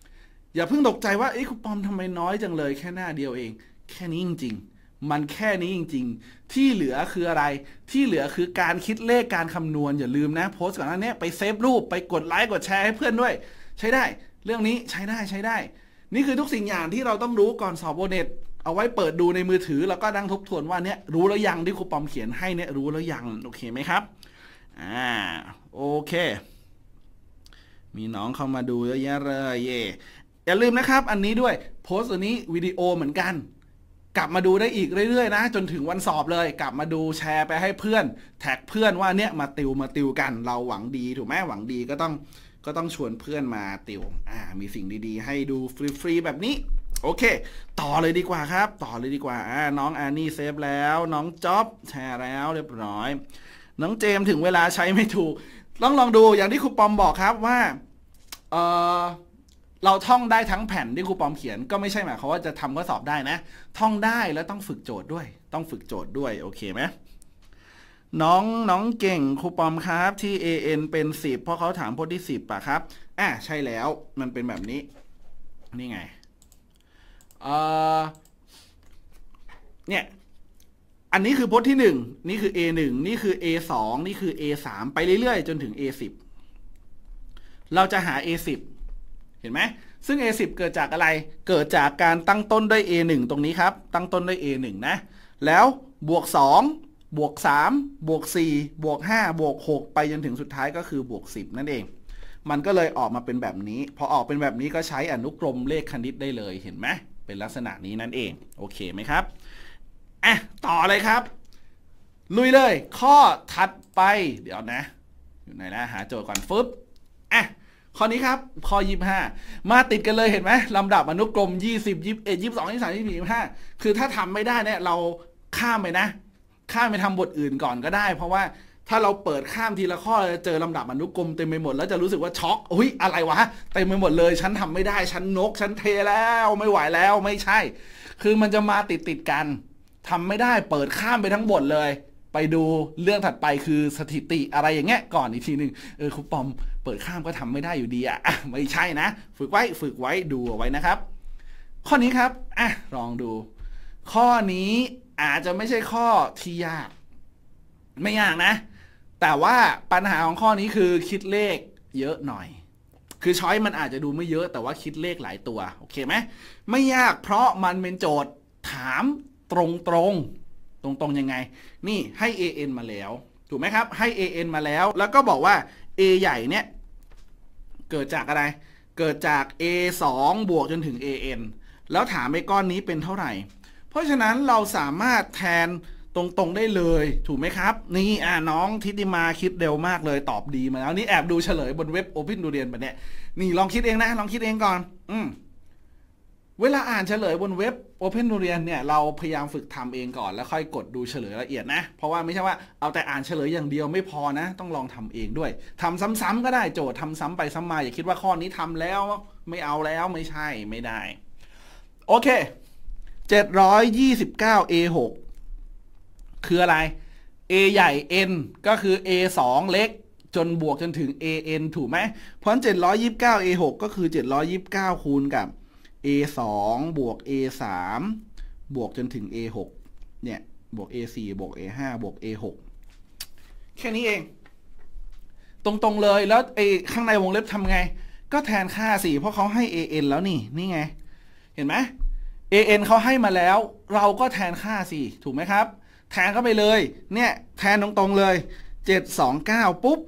ๆอย่าเพิ่งตกใจว่าไอ้ครูปอมทำไมน้อยจังเลยแค่หน้าเดียวเองแค่นี้จริงๆมันแค่นี้จริงๆ ที่เหลือคืออะไร ที่เหลือคือการคิดเลขการคำนวณอย่าลืมนะโพสต์ก่อนหน้านี้ไปเซฟรูปไปกดไลค์กดแชร์ให้เพื่อนด้วย ใช้ได้เรื่องนี้ใช้ได้ใช้ได้ นี่คือทุกสิ่งอย่างที่เราต้องรู้ก่อนสอบโอเน็ตเอาไว้เปิดดูในมือถือ แล้วก็ดังทบทวนว่าเนี่ยรู้แล้วยังที่ครูปอมเขียนให้เนี่ยรู้แล้วยังโอเคไหมครับ อ่าโอเค มีน้องเข้ามาดูเยอะแยะเลยเย่อย่าลืมนะครับอันนี้ด้วยโพสต์อันนี้วิดีโอเหมือนกันกลับมาดูได้อีกเรื่อยๆ นะ จนถึงวันสอบเลย กลับมาดูแชร์ไปให้เพื่อน แท็กเพื่อนว่าเนี่ยมาติวมาติวกันเราหวังดีถูกไหมหวังดีก็ต้องก็ต้องชวนเพื่อนมาติว อ่า มีสิ่งดีๆให้ดูฟรีๆแบบนี้ โอเค ต่อเลยดีกว่าครับ ต่อเลยดีกว่าอ่าน้องอานี่เซฟแล้ว น้องจ๊อบแชร์แล้วเรียบร้อย น้องเจมถึงเวลาใช้ไม่ถูกต้องลองดูอย่างที่ครูปอมบอกครับว่าเออเราท่องได้ทั้งแผ่น ที่ครูปอมเขียน ก็ไม่ใช่หมายความว่าจะทำข้อสอบได้นะท่องได้แล้วต้องฝึกโจทย์ด้วย ต้องฝึกโจทย์ด้วยโอเคไหมน้องน้องเก่งครูปอมครับที่ AN เป็น10 เพราะเขาถามพจน์ที่10่ะครับอ่ะใช่แล้วมันเป็นแบบนี้นี่ไงเออเนี่ยอันนี้คือพจน์ที่ 1 นี่คือ A1 นี่คือ A2 นี่คือ A3 ไปเรื่อยๆ จนถึง A10 เราจะหา A10 เห็นไหมซึ่ง A10 เกิดจากอะไรเกิดจากการตั้งต้นด้วย A1 ตรงนี้ครับ ตั้งต้นด้วย A1 นะแล้วบวก 2 บวก 3 บวก 4 บวก5บวก 6 ไปจนถึงสุดท้ายก็คือบวก 10 นั่นเอง มันก็เลยออกมาเป็นแบบนี้ พอออกเป็นแบบนี้ก็ใช้อนุกรมเลขคณิตได้เลยเห็นไหมเป็นลักษณะนี้นั่นเอง โอเคไหมครับอ่ะต่อเลยครับลุยเลยข้อถัดไปเดี๋ยวนะอยู่ไหนละหาโจทย์ก่อนฟึบอ่ะข้อนี้ครับข้อยีบห้ามาติดกันเลยเห็นไหมลำดับอนุกรมยี่สิบยี่ิบเอ็ดยี่ิบสองยี่สิบสามยี่สิบสี่ยี่ห้าคือถ้าทำไม่ได้เนี่ยเราข้ามไปนะ ข้ามไปทำบทอื่นก่อนก็ได้ เพราะว่าถ้าเราเปิดข้ามทีละข้อเจอลำดับอนุกรมเต็มไปหมดแล้วจะรู้สึกว่า ช็อก อุ้ยอะไรวะ เต็มไปหมดเลย ฉันทำไม่ได้ฉันนกฉันเทแล้วไม่ไหวแล้วไม่ใช่ คือมันจะมาติดติดกัน ทำไม่ได้เปิดข้ามไปทั้งบทเลยไปดูเรื่องถัดไปคือสถิติอะไรอย่างเงี้ยก่อนอีกทีหนึ่งเออครูปอมเปิดข้ามก็ทำไม่ได้อยู่ดีอ่ะไม่ใช่นะฝึกไว้ ฝึกไว้ดูเอาไว้นะครับ ข้อนี้ครับอ่ะลองดู ข้อนี้อาจจะไม่ใช่ข้อที่ยาก ไม่ยากนะ แต่ว่าปัญหาของข้อนี้คือคิดเลขเยอะหน่อย คือช้อยมันอาจจะดูไม่เยอะแต่ว่าคิดเลขหลายตัวโอเคไหมไม่ยากเพราะมันเป็นโจทย์ถามตรงๆตรงๆ ยังไงนี่ให้ an มาแล้ว ถูกไหมครับ ให้ an มาแล้ว แล้วก็บอกว่า a ใหญ่เนี่ย เกิดจากอะไร เกิดจาก a 2บวกจนถึง an แล้วถามไอ้ก้อนนี้เป็นเท่าไหร่ เพราะฉะนั้นเราสามารถแทนตรงๆ ได้เลย ถูกไหมครับ นี่อ่าน้องทิติมาคิดเร็วมากเลยตอบดีมาแล้ว นี่แอบดูเฉลยบนเว็บ Open ดูเรียนไปเนี่ยนี่ลองคิดเองนะ ลองคิดเองก่อนอืมเวลาอ่านเฉลยบนเว็บ Open ูเรียนเนี่ยเราพยายามฝึกทำเองก่อนแล้วค่อยกดดูเฉลยละเอียดนะ เพราะว่าไม่ใช่ว่าเอาแต่อ่านเฉลยอย่างเดียวไม่พอนะ ต้องลองทำเองด้วยทำซ้ำๆก็ได้โจทย์ทำซ้ำไปซ้ำมา อย่าคิดว่าข้อนี้ทำแล้วไม่เอาแล้วไม่ใช่ไม่ได้ โอเค729 A6 คืออะไร A ใหญ่ N ก็คือ A 2เล็กจนบวกจนถึง AN ถูกไหมเพราะ729 A6 ก็คือ729คูณกับ a 2บวก a 3บวกจนถึง a 6เนี่ย บวก a 4บวก a 5บวก a 6แค่นี้เอง ตรงๆเลย แล้วไอ้ข้างในวงเล็บทำไง ก็แทนค่าสิเพราะเขาให้ a n แล้วนี่ นี่ไง เห็นไหม a n เขาให้มาแล้ว เราก็แทนค่าสิถูกไหมครับ แทนก็ไปเลย เนี่ย แทนตรง ๆเลย 729 ปุ๊บ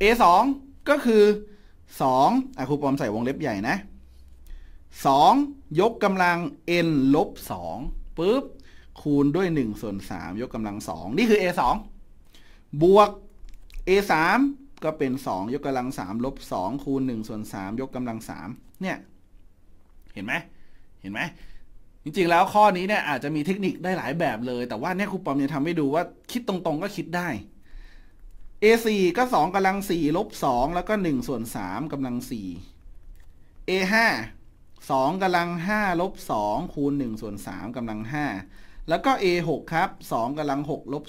a 2ก็คือ 2อ่ะครูปอมใส่วงเล็บใหญ่นะ2 ยกกำลัง n ลบ2ปุ๊บ คูณ ด้วย 1 ส่วน 3 ยกกำลัง 2 นี่คือ a 2บวก a 3ก็เป็น 2 ยกกำลัง 3 ลบ 2 คูณ 1 ส่วน 3 ยกกำลัง 3 เนี่ย เห็นไหม เห็นไหม จริงๆ แล้วข้อนี้เนี่ยอาจจะมีเทคนิคได้หลายแบบเลย แต่ว่าเนี่ยครูปอมจะทำให้ดูว่าคิดตรงๆ ก็คิดได้ a 4ก็ 2กำลัง 4 ลบ 2 แล้วก็ 1 ส่วน3กำลัง4 a 5 2กำลัง 5 ลบ 2คูณ1 ส่วน 3กำลัง 5 แล้วก็ a 6ครับ 2กำลัง 6 ลบ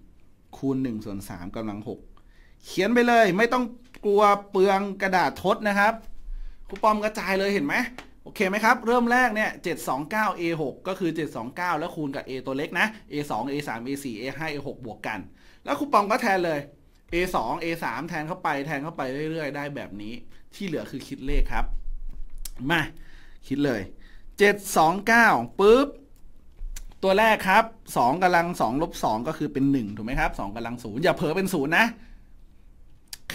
2คูณ1ส่วน3กำลัง 6เขียนไปเลยไม่ต้องกลัวเปลืองกระดาษทดนะครับครูปอมกระจายเลยเห็นไหมโอเคไหมครับ เริ่มแรก เนี่ย729 a 6ก็คือ 729 แล้วคูณกับ a ตัวเล็กนะ a 2 a 3 a 4 a 5 a 6บวกกัน แล้วครูปอมก็แทนเลย a 2 a 3แทนเข้าไป แทนเข้าไปเรื่อยๆ ได้แบบนี้ ที่เหลือคือคิดเลขครับมาคิดเลย 729 ปุ๊บ ตัวแรกครับ 2กำลัง2ลบ2ก็คือเป็น 1 ถูกไหมครับ 2กำลัง0อย่าเผลอเป็น0นย์นะ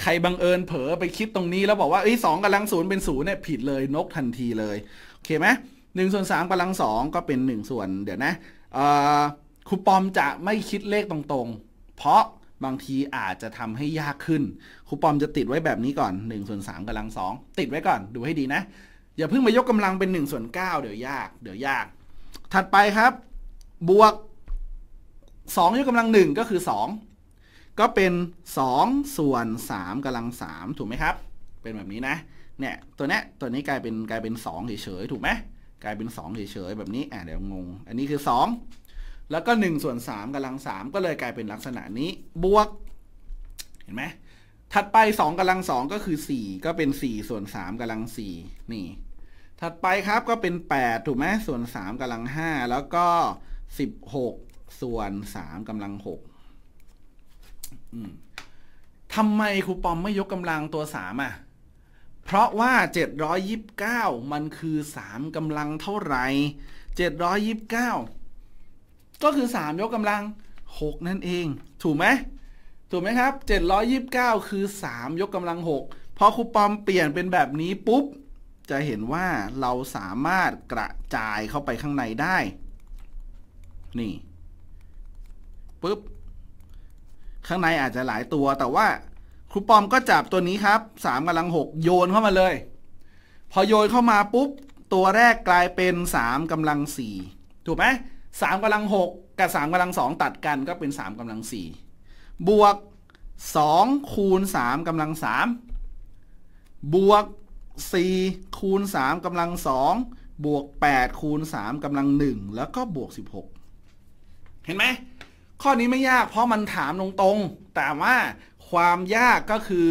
ใครบังเอิญเผลอไปคิดตรงนี้แล้วบอกว่าเอ้สองกำลังศูนย์เป็นศูนย์เนี่ยผิดเลยนกทันทีเลยโอเคไหมหนึ่งส่วนสามกำลังสองก็เป็นหนึ่งส่วนเดี๋ยวนะครูปอมจะไม่คิดเลขตรงๆ เพราะบางทีอาจจะทำให้ยากขึ้นครูปอมจะติดไว้แบบนี้ก่อนหนึ่งส่วนสามกำลังสองติดไว้ก่อน ดูให้ดีนะอย่าเพิ่งมายกกำลังเป็นหนึ่งส่วนเก้าเดี๋ยวยากเดี๋ยวยาก ถัดไปครับ บวกสองยกกำลังหนึ่งก็คือสองก็เป็นสองส่วนสามกำลังสามถูกไหมครับ เป็นแบบนี้นะเนี่ยตัวเนี้ยตัวนี้กลายเป็นกลายเป็นสองเฉยๆถูกไหมกลายเป็นสองเฉยๆแบบนี้อ่ะเดี๋ยวงงอันนี้คือสองแล้วก็ 1 ส่วน 3กำลัง 3 ก็เลยกลายเป็นลักษณะนี้บวกเห็นไหมถัดไป 2กำลัง2ก็คือ 4 ก็เป็น4ส่วน3กำลัง4นี่ัดไปครับก็เป็น 8ถูกไหมส่วน 3กำลัง 5 แล้วก็ 16 ส่วน 3กำลัง 6ทำไมครูปอมไม่ยกกำลังตัว 3 อ่ะ เพราะว่า 729 มันคือ 3 กำลังเท่าไหร่729 ก็คือ 3 ยกกำลัง 6 นั่นเอง ถูกไหมถูกไหมครับ729 คือ 3 ยกกำลัง6พอครูปอมเปลี่ยนเป็นแบบนี้ปุ๊บจะเห็นว่าเราสามารถกระจายเข้าไปข้างในได้ นี่ปุ๊บ ข้างในอาจจะหลายตัว แต่ว่า ครูปอมก็จับตัวนี้ครับสามกำลังหกโยนเข้ามาเลย พอโยนเข้ามาปุ๊บตัวแรกกลายเป็นสามกำลังสี่ถูกไหมสามกำลังหกกับสามกำลังสองตัดกันก็เป็นสามกำลังสี่บวกสองคูณสามกำลังสามบวก4คูณ3กำลัง2บวก8คูณ3กำลัง 1 แล้วก็บวก16 เห็นไหมข้อนี้ไม่ยากเพราะมันถามตรง ๆ แต่ว่าความยากก็คือ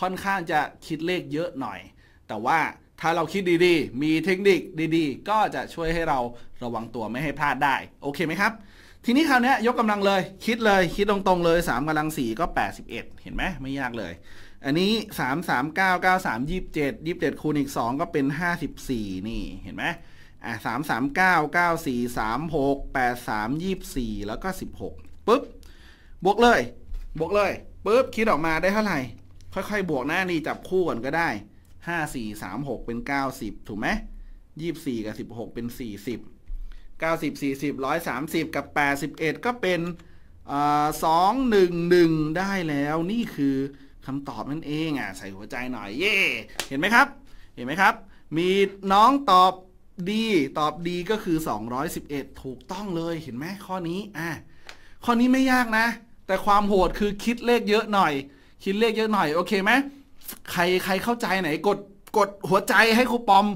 ค่อนข้างจะคิดเลขเยอะหน่อย แต่ว่าถ้าเราคิดดีๆ มีเทคนิคดีๆ ก็จะช่วยให้เราระวังตัวไม่ให้พลาดได้โอเคไหมครับ ทีนี้คราวนี้ยกกำลังเลยคิดเลยคิดตรง ๆ เลย 3กำลัง 4 ก็ 81 เห็นไหมไม่ยากเลยอันนี้สามสามเก้าเก้าสามยี่สิบเจ็ดยี่สิบเจ็ดคูณอีกสองก็เป็นห้าสิบสี่นี่เห็นไหมอ่าสามสามเก้าเก้าสี่สามหกแปดสามยี่สิบสี่แล้วก็สิบหกปุ๊บบวกเลย บวกเลยปุ๊บ คิดออกมาได้เท่าไหร่ ค่อยๆ บวกนะนี่จับคู่ก่อนก็ได้ห้าสี่สามหกเป็นเก้าสิบถูกไหมยี่สิบสี่กับสิบหกเป็นสี่สิบเก้าสิบสี่สิบร้อยสามสิบกับแปดสิบเอ็ดก็เป็นสองหนึ่งหนึ่งได้แล้วนี่คือคำตอบนั่นเองอ่ะใส่หัวใจหน่อยเย่เห็นไหมครับ เห็นไหมครับ มีน้องตอบดี ตอบดีก็คือ 211 ถูกต้องเลย เห็นไหมข้อนี้อ่ะข้อนี้ไม่ยากนะ แต่ความโหดคือคิดเลขเยอะหน่อย คิดเลขเยอะหน่อยโอเคไหมใครใครเข้าใจไหนกดกดหัวใจให้ครูปอม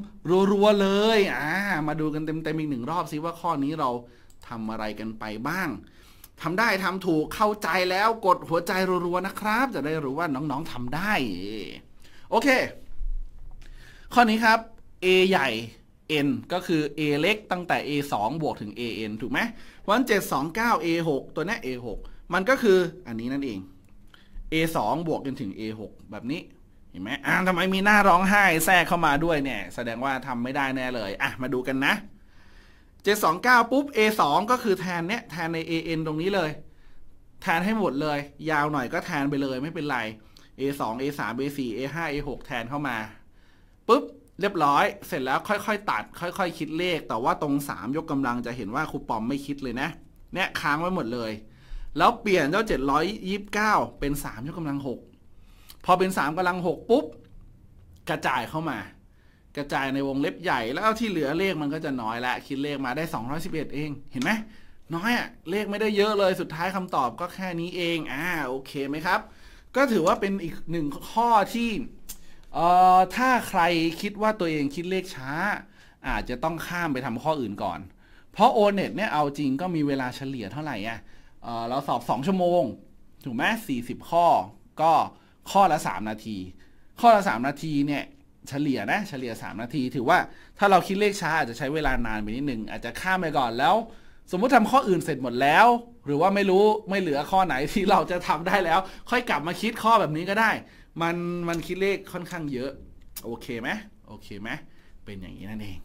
รัวๆเลยอ่ามาดูกันเต็มๆอีกหนึ่งรอบซิว่าข้อนี้เราทำอะไรกันไปบ้างทำได้ทำถูกเข้าใจแล้วกดหัวใจรัวๆนะครับ จะได้รู้ว่าน้องๆทำได้ โอเค ข้อนี้ครับ a ใหญ่ n ก็คือ a เล็กตั้งแต่ a 2บวกถึง a n ถูกไหมวัน7 2 9 a 6ตัวนี้ a 6มันก็คืออันนี้นั่นเอง a 2บวกจนถึง a 6แบบนี้เห็นไหมอ่าทำไมมีหน้าร้องไห้แทรกเข้ามาด้วยเนี่ยแสดงว่าทำไม่ได้แน่เลย อ่ะ มาดูกันนะ J29 ปุ๊บ A2 ก็คือแทนเนี้ยแทนใน AN ตรงนี้เลย แทนให้หมดเลย ยาวหน่อยก็แทนไปเลยไม่เป็นไร A2 A3 A4 A5 A6 แทนเข้ามา ปุ๊บ เรียบร้อย เสร็จแล้วค่อย ๆ ตัดค่อยๆคคิดเลขแต่ว่าตรง 3 ยกกำลังจะเห็นว่าครูปอมไม่คิดเลยนะเนี่ยค้างไว้หมดเลย แล้วเปลี่ยนเจ้า729 เป็น 3 ยกกำลัง 6 พอเป็น 3กำลัง 6 ปุ๊บกระจายเข้ามากระจายในวงเล็บใหญ่ แล้วที่เหลือเลขมันก็จะน้อยละคิดเลขมาได้ 211 เองเห็นไหมน้อยอะเลขไม่ได้เยอะเลยสุดท้ายคำตอบก็แค่นี้เองอ่าโอเคไหมครับ ก็ถือว่าเป็นอีกหนึ่งข้อที่เอ่อถ้าใครคิดว่าตัวเองคิดเลขช้า อาจจะต้องข้ามไปทำข้ออื่นก่อน เพราะ o n e t เนี่ยเอาจริงก็มีเวลาเฉลี่ยเท่าไหร่อ่ะเอ่อเราสอบ 2 ชั่วโมง ถูกไหมิบข้อ ก็ข้อละ 3 นาที ข้อละ 3 นาทีเนี่ยเฉลี่ยนะเฉลี่ย 3 นาทีถือว่าถ้าเราคิดเลขช้า อาจจะใช้เวลานานไปนิดนึงอาจจะข้ามไปก่อนแล้ว สมมุติทำข้ออื่นเสร็จหมดแล้ว หรือว่าไม่รู้ไม่เหลือข้อไหนที่เราจะทำได้แล้ว ค่อยกลับมาคิดข้อแบบนี้ก็ได้ มันมันคิดเลขค่อนข้างเยอะโอเคไหมโอเคไหมเป็นอย่างนี้นั่นเอง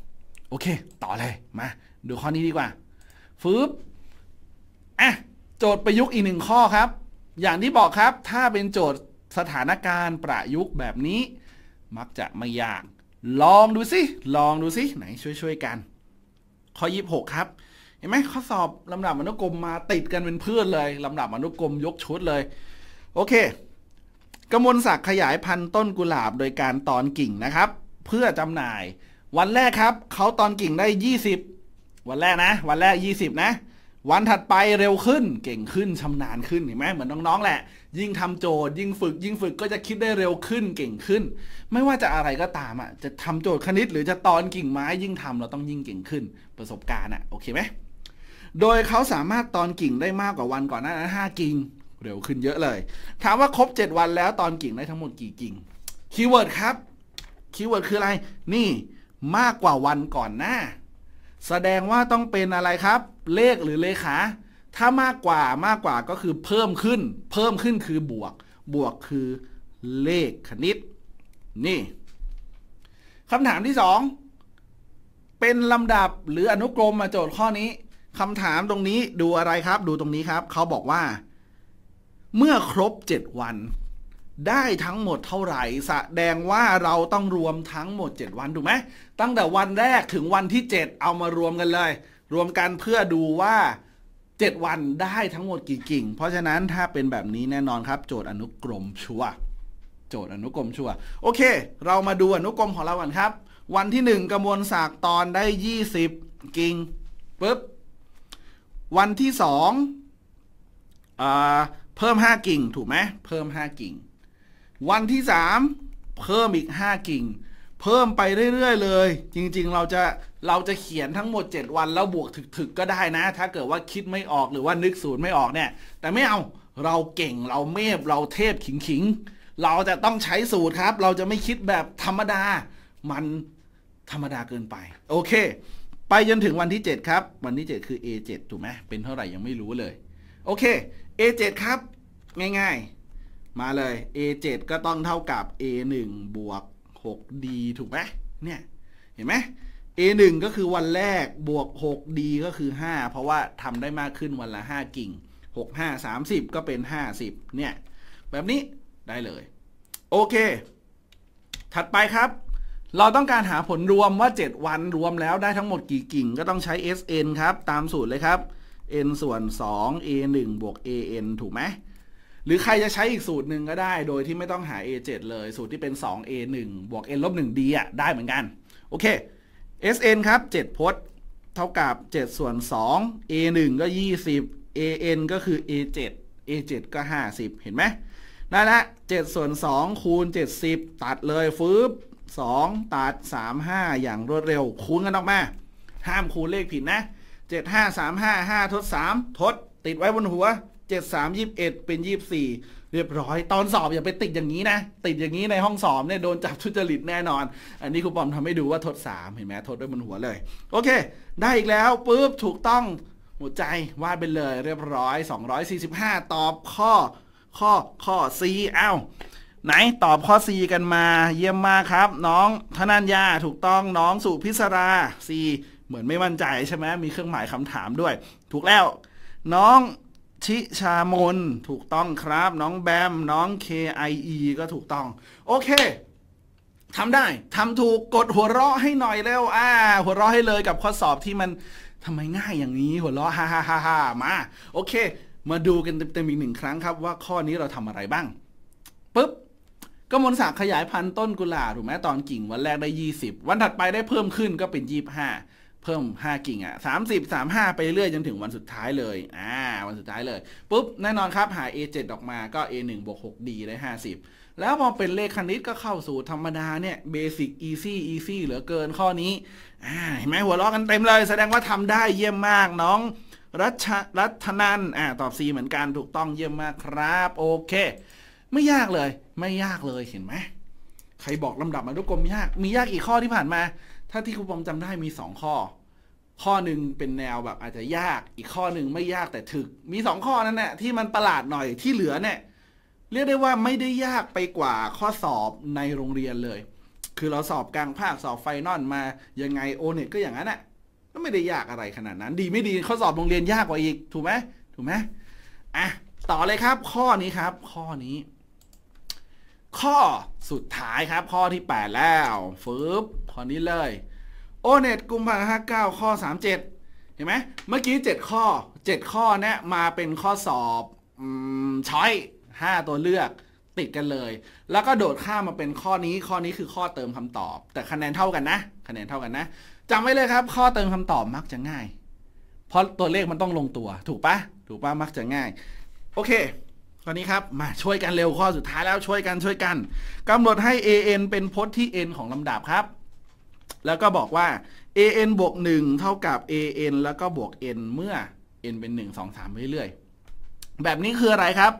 โอเค ต่อเลย มา ดูข้อนี้ดีกว่าฟืบอ่ะโจทย์ประยุกต์อีกหนึ่งข้อครับ อย่างที่บอกครับถ้าเป็นโจทย์สถานการณ์ประยุกต์แบบนี้มักจะไม่ยาก ลองดูสิลองดูสิ ไหนช่วยๆกันข้อ26 ครับ เห็นไหมข้อสอบลำดับอนุกรมมาติดกันเป็นเพื่อนเลยลำดับอนุกรมยกชุดเลย โอเคกมลศักดิ์ขยายพันธุ์ต้นกุหลาบโดยการตอนกิ่งนะครับ เพื่อจำหน่าย วันแรกครับ เขาตอนกิ่งได้ 20 วันแรกนะ วันแรก 20 นะวันถัดไปเร็วขึ้น เก่งขึ้นชำนาญขึ้นเห็นไหมเหมือนน้อง ๆ แหละ ยิ่งทำโจทย์ยิ่งฝึก ยิ่งฝึกก็จะคิดได้เร็วขึ้นเก่งขึ้น ไม่ว่าจะอะไรก็ตามอ่ะจะทำโจทย์คณิตหรือจะตอนกิ่งไม้ยิ่งทำเราต้องยิ่งเก่งขึ้นประสบการณ์อ่ะโอเคไหมโดยเขาสามารถตอนกิ่งได้มากกว่าวันก่อนหน้านั้นห้ากิ่งเร็วขึ้นเยอะเลย ถามว่าครบ 7 วันแล้วตอนกิ่งได้ทั้งหมดกี่กิ่งคีย์เวิร์ดครับคีย์เวิร์ดคืออะไร นี่มากกว่าวันก่อนหน้า แสดงว่าต้องเป็นอะไรครับเลขหรือเลขาถ้ามากกว่ามากกว่าก็คือเพิ่มขึ้น เพิ่มขึ้นคือบวก บวกคือ เลขคณิต นี่คำถามที่สอง เป็นลำดับหรืออนุกรมมาโจทย์ข้อนี้คำถามตรงนี้ดูอะไรครับ ดูตรงนี้ครับ เขาบอกว่า เมื่อครบ 7 วัน ได้ทั้งหมดเท่าไหร่ แสดงว่าเราต้องรวมทั้งหมด 7 วันถูกไหม ตั้งแต่วันแรกถึงวันที่ 7 เอามารวมกันเลยรวมกันเพื่อดูว่า 7 วันได้ทั้งหมดกี่กิ่ง เพราะฉะนั้นถ้าเป็นแบบนี้แน่นอนครับ โจทย์อนุกรมชัวโจทย์อนุกรมชัวโอเค เรามาดูอนุกรมของเราก่อนครับ วันที่ 1กระมวลศากตอนได้ 20 กิ่งปุ๊บวันที่2อเพิ่ม 5 กิ่ง ถูกไหมเพิ่ม 5 กิ่ง วันที่ 3 เพิ่มอีก 5 กิ่งเพิ่มไปเรื่อยๆเลย จริงๆ เราจะเราจะเขียนทั้งหมด 7 วันแล้วบวกถึกๆ ก็ได้นะ ถ้าเกิดว่าคิดไม่ออกหรือว่านึกศูนย์ไม่ออกเนี่ย แต่ไม่เอา เราเก่ง เราเมฟ เราเทพขิงๆ เราจะต้องใช้สูตรครับ เราจะไม่คิดแบบธรรมดา มันธรรมดาเกินไป โอเค ไปจนถึงวันที่ 7 ครับ วันที่ 7 คือ A7 ถูกไหมเป็นเท่าไหร่ยังไม่รู้เลย โอเค A7 ครับ ง่ายๆ มาเลย A7 ก็ต้องเท่ากับ A1 บวก 6d ถูกไหม เนี่ย เห็นไหม a1 ก็คือวันแรก บวก 6d ก็คือ 5 เพราะว่าทำได้มากขึ้นวันละ 5 กิ่ง 6 5 30 ก็เป็น 50 เนี่ย แบบนี้ได้เลย โอเค ถัดไปครับ เราต้องการหาผลรวมว่า 7 วันรวมแล้วได้ทั้งหมดกี่กิ่ง ก็ต้องใช้ sn ครับ ตามสูตรเลยครับ n ส่วน 2 a 1บวก an ถูกไหมหรือใครจะใช้อีกสูตรหนึ่งก็ได้ โดยที่ไม่ต้องหา a7 เลยสูตรที่เป็น 2a1 บวก n ลบ 1d อ่ะ ได้เหมือนกัน โอเค sn ครับ 7 พจน์เท่ากับ 7 ส่วน 2 a1 ก็ 20 an ก็คือ a7 a7 ก็ 50 เห็นไหมนั่นแหละ 7 ส่วน 2 คูณ 70 ตัดเลยฟืบ2 ตัด 3 5 อย่างรวดเร็ว คูณกันออกมา ห้ามคูณเลขผิดนะ 7 5 3 5 5 ทด 3 ทด ติดไว้บนหัวเจ็ดสามยี่บเอ็ดเป็นยี่บสี่เรียบร้อย ตอนสอบอย่าไปติดอย่างนี้นะ ติดอย่างนี้ในห้องสอบเนี่ยโดนจับทุจริตแน่นอน อันนี้ครูปอมทำให้ดูว่าทดสามเห็นไหมทดด้วยบนหัวเลย โอเค ได้อีกแล้วปุ๊บถูกต้องหัวใจวาดไปเลยเรียบร้อย 245 ตอบข้อข้อข้อ C เอ้า ไหนตอบข้อ C กันมาเยี่ยมมากครับ น้องธนัญญาถูกต้องน้องสุพิศรา C เหมือนไม่มั่นใจใช่ไหมมีเครื่องหมายคำถามด้วย ถูกแล้ว น้องชิชามนถูกต้องครับ น้องแบม น้อง KIE ก็ถูกต้อง โอเคทำได้ทำถูกกดหัวเราะให้หน่อยแล้วอ่า หัวเราะให้เลยกับข้อสอบที่มันทำไมง่ายอย่างนี้ หัวเราะฮ่าฮ่าฮ่าฮ่ามา โอเค มาดูกันเต็มๆอีกหนึ่งครั้งครับ ว่าข้อนี้เราทำอะไรบ้างปุ๊บก็มนสักขยายพันธุ์ต้นกุหลาบถูกไหมตอนกิ่งวันแรกได้ 20 วันถัดไปได้เพิ่มขึ้นก็เป็น25พิ่ม 5 กิ่ง อ่ะ 30 35 ไปเรื่อยจนถึงวันสุดท้ายเลย อ่า วันสุดท้ายเลย ปุ๊บ แน่นอนครับ หา A7 ออกมาก็ A1 บวก 6D ได้ 50 แล้วพอเป็นเลขคณิตก็เข้าสู่ธรรมดาเนี่ย เบสิกอีซี่ อีซี่เหลือเกินข้อนี้ อ่า เห็นไหมหัวล้อกันเต็มเลยแสดงว่าทำได้เยี่ยมมากน้อง รัชรัตนัน อ่า ตอบ C เหมือนกัน ถูกต้องเยี่ยมมากครับโอเค ไม่ยากเลยไม่ยากเลยเห็นไหมใครบอกลำดับอนุกรมยาก มียากอีกข้อที่ผ่านมา ถ้าที่ครูปอมจำได้มีสองข้อ ข้อหนึ่งเป็นแนวแบบอาจจะยาก อีกข้อหนึ่งไม่ยากแต่ถึก มีสองข้อนั่นแหละที่มันประหลาดหน่อย ที่เหลือเนี่ยเรียกได้ว่าไม่ได้ยากไปกว่าข้อสอบในโรงเรียนเลย คือเราสอบกลางภาคสอบไฟนอลมายังไงโอเน็ตก็อย่างนั้นแหละก็ไม่ได้ยากอะไรขนาดนั้น ดีไม่ดีข้อสอบโรงเรียนยากกว่าอีก ถูกไหมถูกไหมอ่ะต่อเลยครับ ข้อนี้ครับ ข้อนี้ข้อสุดท้ายครับ ข้อที่ 8 แล้วฟืบข้อนี้เลย โอเน็ตกุมภาห้าเก้าข้อ37เห็นไหมเมื่อกี้ 7 ข้อ 7 ข้อเนี่ยมาเป็นข้อสอบช้อยห้าตัวเลือก ติดกันเลย แล้วก็โดดข้ามมาเป็นข้อนี้ ข้อนี้คือข้อเติมคำตอบ แต่คะแนนเท่ากันนะ คะแนนเท่ากันนะจำไว้เลยครับ ข้อเติมคำตอบมักจะง่ายเพราะตัวเลขมันต้องลงตัว ถูกปะถูกปะมักจะง่าย โอเคตอนนี้ครับมาช่วยกันเร็วข้อสุดท้ายแล้วช่วยกันช่วยกัน กำหนดให้ an เป็นพจน์ที่ n ของลำดับครับ แล้วก็บอกว่า an บวก1 เท่ากับ an แล้วก็บวก n เมื่อ n เป็น 1 2 3ไปเรื่อย ๆ แบบนี้คืออะไรครับ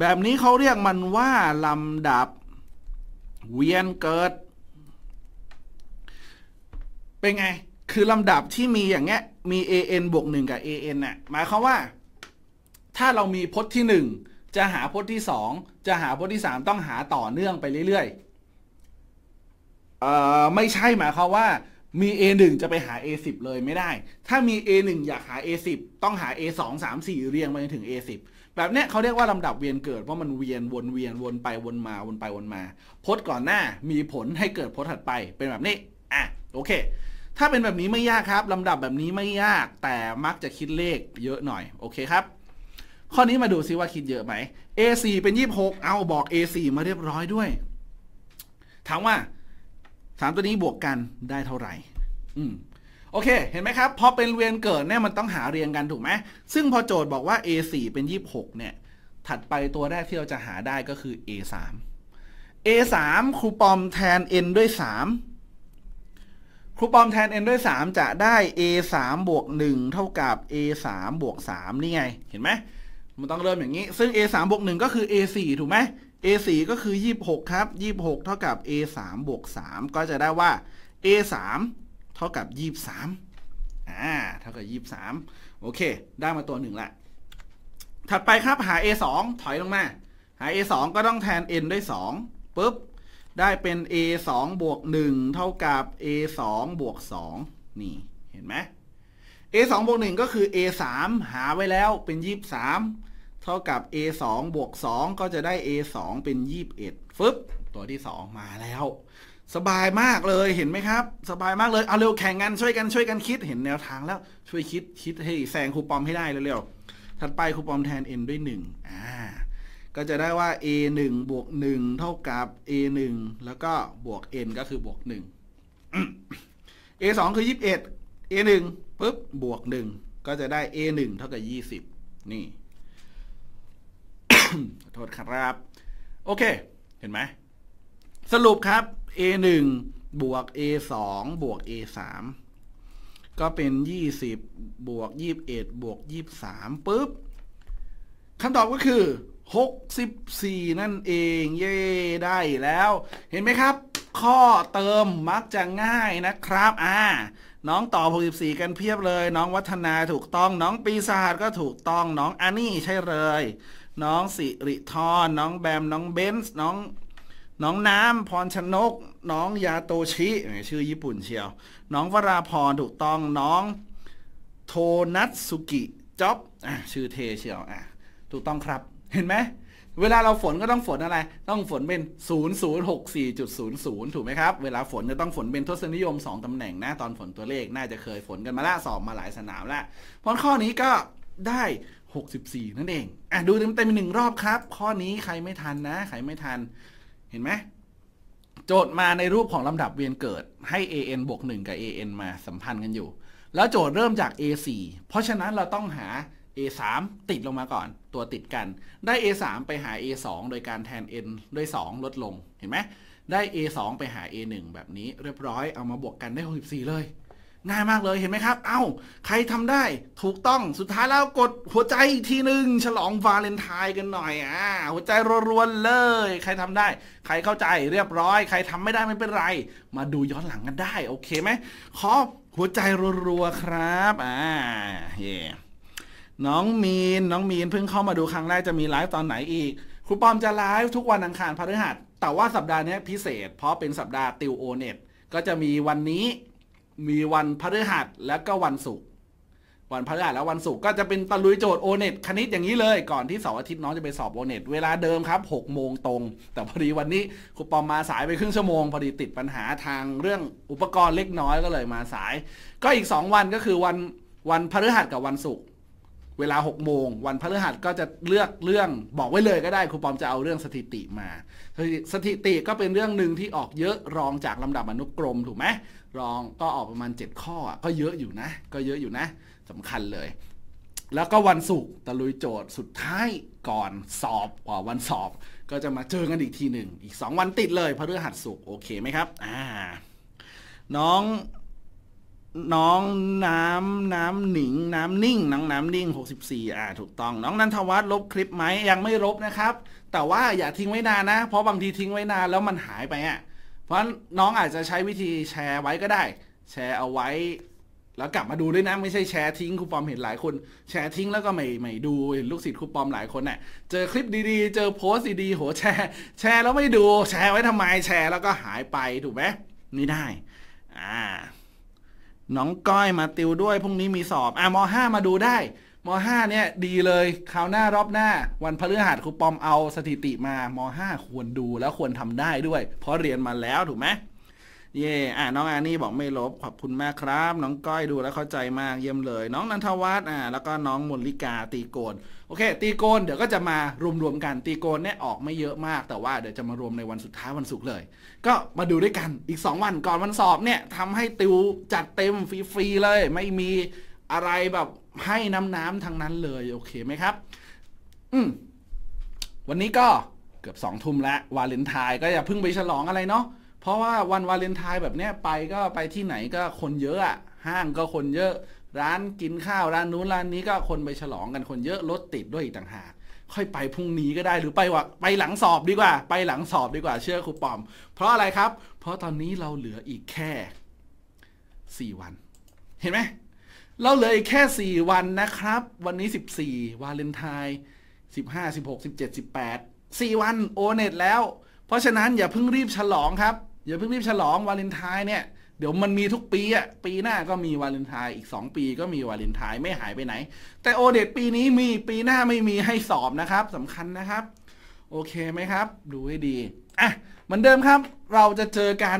แบบนี้เขาเรียกมันว่าลำดับเวียนเกิด เป็นไง คือลำดับที่มีอย่างเงี้ย มี an บวก1 กับ an น่ะ หมายความว่า ถ้าเรามีพจน์ที่ 1จะหาพจน์ที่สองจะหาพจน์ที่สามต้องหาต่อเนื่องไปเรื่อยๆเอ่อไม่ใช่หมายความว่ามี A1 จะไปหา A10 เลยไม่ได้ ถ้ามี A1 อยากหา A10 ต้องหา A2 3 4 เรียงไปจนถึง A10 แบบเนี้ยเขาเรียกว่าลำดับเวียนเกิด เพราะมันเวียนวนเวียนวนไปวนมาวนไปวนมา พจน์ก่อนหน้า มีผลให้เกิดพจน์ถัดไปเป็นแบบนี้อ่ะโอเค ถ้าเป็นแบบนี้ไม่ยากครับลำดับแบบนี้ไม่ยาก แต่มักจะคิดเลขเยอะหน่อยโอเคครับข้อนี้มาดูซิว่าคิดเยอะไหม A4 เป็น 26 เอาบอก A4 มาเรียบร้อยด้วย ถามว่า 3 ตัวนี้บวกกันได้เท่าไหร่อืมโอเค เห็นไหมครับ พอเป็นเรียนเกิดเนี่ยมันต้องหาเรียงกันถูกไหม ซึ่งพอโจทย์บอกว่า A4 เป็น 26เนี่ย ถัดไปตัวแรกที่เราจะหาได้ก็คือ A3 A3 ครูปอมแทน N ด้วย 3 ครูปอมแทน N ด้วย 3 จะได้ A3 บวก1เท่ากับ A3 บวก3นี่ไง เห็นไหมมันต้องเริ่มอย่างนี้ ซึ่ง a 3บวก1ก็คือ a 4ถูกไหม a 4ก็คือ 26 ครับ 26เท่ากับ a 3บวก3 ก็จะได้ว่า a 3เท่ากับ 23อ่า เท่ากับ 23 โอเค ได้มาตัวหนึ่งละ ถัดไปครับหา a 2ถอยลงมา หา a 2ก็ต้องแทน n ด้วย 2ปุ๊บ ได้เป็น a 2บวก1เท่ากับ a 2บวก2นี่ เห็นไหม a 2บวก1 ก็คือ a 3หาไว้แล้วเป็น23ท่ากับ a 2บวก 2 ก็จะได้ a 2เป็น 21ฟึบตัวที่ 2 มาแล้ว สบายมากเลย เห็นไหมครับ สบายมากเลยเอาเร็วแข่งกันช่วยกันช่วยกันคิด เห็นแนวทางแล้วช่วยคิดคิดให้แซงครูปอมให้ได้เร็วๆ ถัดไปครูปอมแทน n ด้วย1อ่า ก็จะได้ว่า a 1บวก1เท่ากับ a 1แล้วก็บวก n ก็คือบวก1 a 2คือ 21 a 1ปึ๊บบวก 1 ก็จะได้ a 1เท่ากับ 20 นี่ขอโทษครับโอเคเห็นไหม สรุปครับ a 1บวก a 2บวก a 3ก็เป็น 20 บวก 21 บวก 23ปุ๊บคำตอบก็คือ 64 นั่นเองเย่ได้แล้ว เห็นไหมครับ ข้อเติมมักจะง่ายนะครับอ่าน้องต่อ 64 กันเพียบเลย น้องวัฒนาถูกต้องน้องปีศาจก็ถูกต้องน้องอันนี่ใช่เลยน้องสิริธรน้องแบมน้องเบนส์น้องน้องน้ำพรชนก น้องยาโตชิชื่อญี่ปุ่นเชียวน้องวราพรถูกต้องน้องโทนัตสุกิจ็อบชื่อเทเชียวอ่ะถูกต้องครับเห็นไหม เวลาเราฝนก็ต้องฝนอะไร ต้องฝนเป็น0064.00ถูกไหมครับเวลาฝนจะต้องฝนเป็นทศนิยม2ตำแหน่งนะตอนฝนตัวเลขน่าจะเคยฝนกันมาละสอบมาหลายสนามละเพราะข้อนี้ก็ได้64 นั่นเองอ่ะดูเต็มๆหนึ่งรอบครับ ข้อนี้ใครไม่ทันนะ ใครไม่ทัน เห็นไหมโจทย์มาในรูปของลำดับเวียนเกิดให้ an บวก1 กับ an มาสัมพันธ์กันอยู่ แล้วโจทย์เริ่มจาก a4 เพราะฉะนั้นเราต้องหา a3 ติดลงมาก่อนตัวติดกัน ได้ a3 ไปหา a2 โดยการแทน n ด้วย 2 ลดลง เห็นไหม ได้ a2 ไปหา a1 แบบนี้เรียบร้อยเอามาบวกกันได้64เลยง่ายมากเลยเห็นไหมครับ เอา้า ใครทำได้ถูกต้องสุดท้ายแล้วกดหัวใจอีกทีหนึ่งฉลองวาเลนไทน์กันหน่อยอ่าหัวใจรวๆเลย ใครทำได้ ใครเข้าใจเรียบร้อย ใครทำไม่ได้ไม่เป็นไร มาดูย้อนหลังกันได้ โอเคไหมขอหัวใจรัวๆครับอ่าเย่น้องมีนน้องมีนเพิ่งเข้ามาดูครั้งแรกจะมีไลฟ์ตอนไหนอีก ครูปอมจะไลฟ์ทุกวันอังคารพฤหัส แต่ว่าสัปดาห์นี้พิเศษเพราะเป็นสัปดาห์ติวโอเน็ตก็จะมีวันนี้มีวันพฤหัสแล้วก็วันศุกร์วันพฤหัสและวัน ศุกร์ก็จะเป็นตะลุยโจทย์โอเน็ตคณิตอย่างนี้เลยก่อนที่เสาร์อาทิตย์น้องจะไปสอบโอเน็ตเวลาเดิมครับ6โมงตรง แต่พอดีวันนี้ครูปอม มา สายไปครึ่งชั่วโมงพอดีติดปัญหาทางเรื่องอุปกรณ์เล็กน้อยก็เลยมาสาย ก็อีก2วันก็คือวันวันพฤหัสกับวันศุกร์เวลา6โมงวันพฤหัสก็จะเลือกเรื่องบอกไว้เลยก็ได้ครูปอมจะเอาเรื่องสถิติมา สถิติก็เป็นเรื่องหนึ่งที่ออกเยอะรองจากลำดับอนุกรมถูกไหมรองก็ออกประมาณ 7 ข้อก็เยอะอยู่นะ ก็เยอะอยู่นะสำคัญเลย แล้วก็วันศุกร์ตะลุยโจทย์สุดท้ายก่อนสอบกว่าวันสอบ ก็จะมาเจอกันอีกทีหนึ่งอีก 2 วันติดเลยพระฤหัสศุกร์โอเคไหมครับอ่าน้อง น้องน้ำน้ำหนิง น้ำนิ่งน้องน้ำนิ่ง 64อ่าถูกต้อง น้องนันทวัฒน์ลบคลิปไหมยังไม่ลบนะครับ แต่ว่าอย่าทิ้งไว้นานนะ เพราะบางทีทิ้งไว้นานแล้วมันหายไปอ่ะเพราะน้องอาจจะใช้วิธีแชร์ไว้ก็ได้ แชร์เอาไว้ แล้วกลับมาดูด้วยนะ ไม่ใช่แชร์ทิ้งครูปอมเห็นหลายคน แชร์ทิ้งแล้วก็ไม่ไม่ดู เห็นลูกศิษย์ครูปอมหลายคนเนะ่ยเจอคลิปดีๆ เจอโพสต์ดีๆโหแชร์แชร์แล้วไม่ดูแชร์ไว้ทำไมแชร์แล้วก็หายไปถูกไหมนี่ได้ อ่า น้องก้อยมาติวด้วย พรุ่งนี้มีสอบ อ่ามห้ามาดูได้ม5เนี่ยดีเลยคราวหน้ารอบหน้าวันพฤหัสครูปอมเอาสถิติมาม5ควรดูแล้วควรทำได้ด้วย เพราะเรียนมาแล้วถูกไหมเย่อ่าน้องอานี่บอกไม่ลบขอบคุณมากครับน้องก้อยดูแล้วเข้าใจมาก เยี่ยมเลยน้องนันทวัฒน์อ่าแล้วก็น้องมนลิกาตีโกนโอเค ตีโกนเดี๋ยวก็จะมารวมๆกันตีโกนเนี่ยออกไม่เยอะมากแต่ว่าเดี๋ยวจะมารวมในวันสุดท้ายวันศุกร์เลย ก็มาดูด้วยกันอีก2วันก่อนวันสอบเนี่ยทำให้ติวจัดเต็มฟรีๆเลยไม่มีอะไรแบบให้น้ำน้ำทางนั้นเลยโอเคไหมครับ อืมวันนี้ก็เกือบสองทุ่มแล้ว วาเลนไทน์ก็อย่าเพิ่งไปฉลองอะไรเนาะ เพราะว่าวันวาเลนไทน์แบบเนี้ยไปก็ไปที่ไหนก็คนเยอะอะห้างก็คนเยอะ ร้านกินข้าวร้านนู้นร้านนี้ก็คนไปฉลองกันคนเยอะรถติดด้วยอีกต่างหาก ค่อยไปพรุ่งนี้ก็ได้ หรือไปว่าไปหลังสอบดีกว่า ไปหลังสอบดีกว่า เชื่อครูปอม เพราะอะไรครับ เพราะตอนนี้เราเหลืออีกแค่ 4 วัน เห็นไหมเราเหลืออีกแค่ 4 วันนะครับ วันนี้ 14 วาเลนไทน์15 16 17 18 4 วันโอเน็ตแล้ว เพราะฉะนั้นอย่าเพิ่งรีบฉลองครับอย่าเพิ่งรีบฉลองวาเลนไทน์เนี่ยเดี๋ยวมันมีทุกปีอะปีหน้าก็มีวาเลนไทน์อีก 2 ปีก็มีวาเลนไทน์ไม่หายไปไหน แต่โอเน็ตปีนี้มีปีหน้าไม่มีให้สอบนะครับสำคัญนะครับ โอเคไหมครับ ดูให้ดีอ่ะเหมือนเดิมครับ เราจะเจอกัน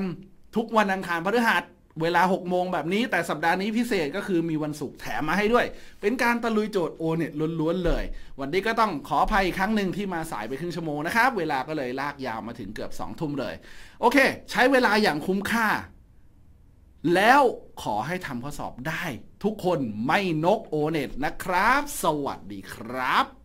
ทุกวันอังคารพฤหัสเวลา 6 โมงแบบนี้ แต่สัปดาห์นี้พิเศษก็คือมีวันศุกร์ แถมมาให้ด้วย เป็นการตะลุยโจทย์โอเน็ตล้วนๆเลย วันนี้ก็ต้องขออภัยครั้งหนึ่งที่มาสายไปครึ่งชั่วโมงนะครับ เวลาก็เลยลากยาวมาถึงเกือบ 2 ทุ่มเลย โอเค ใช้เวลาอย่างคุ้มค่า แล้วขอให้ทำข้อสอบได้ ทุกคนไม่นกโอเน็ตนะครับ สวัสดีครับ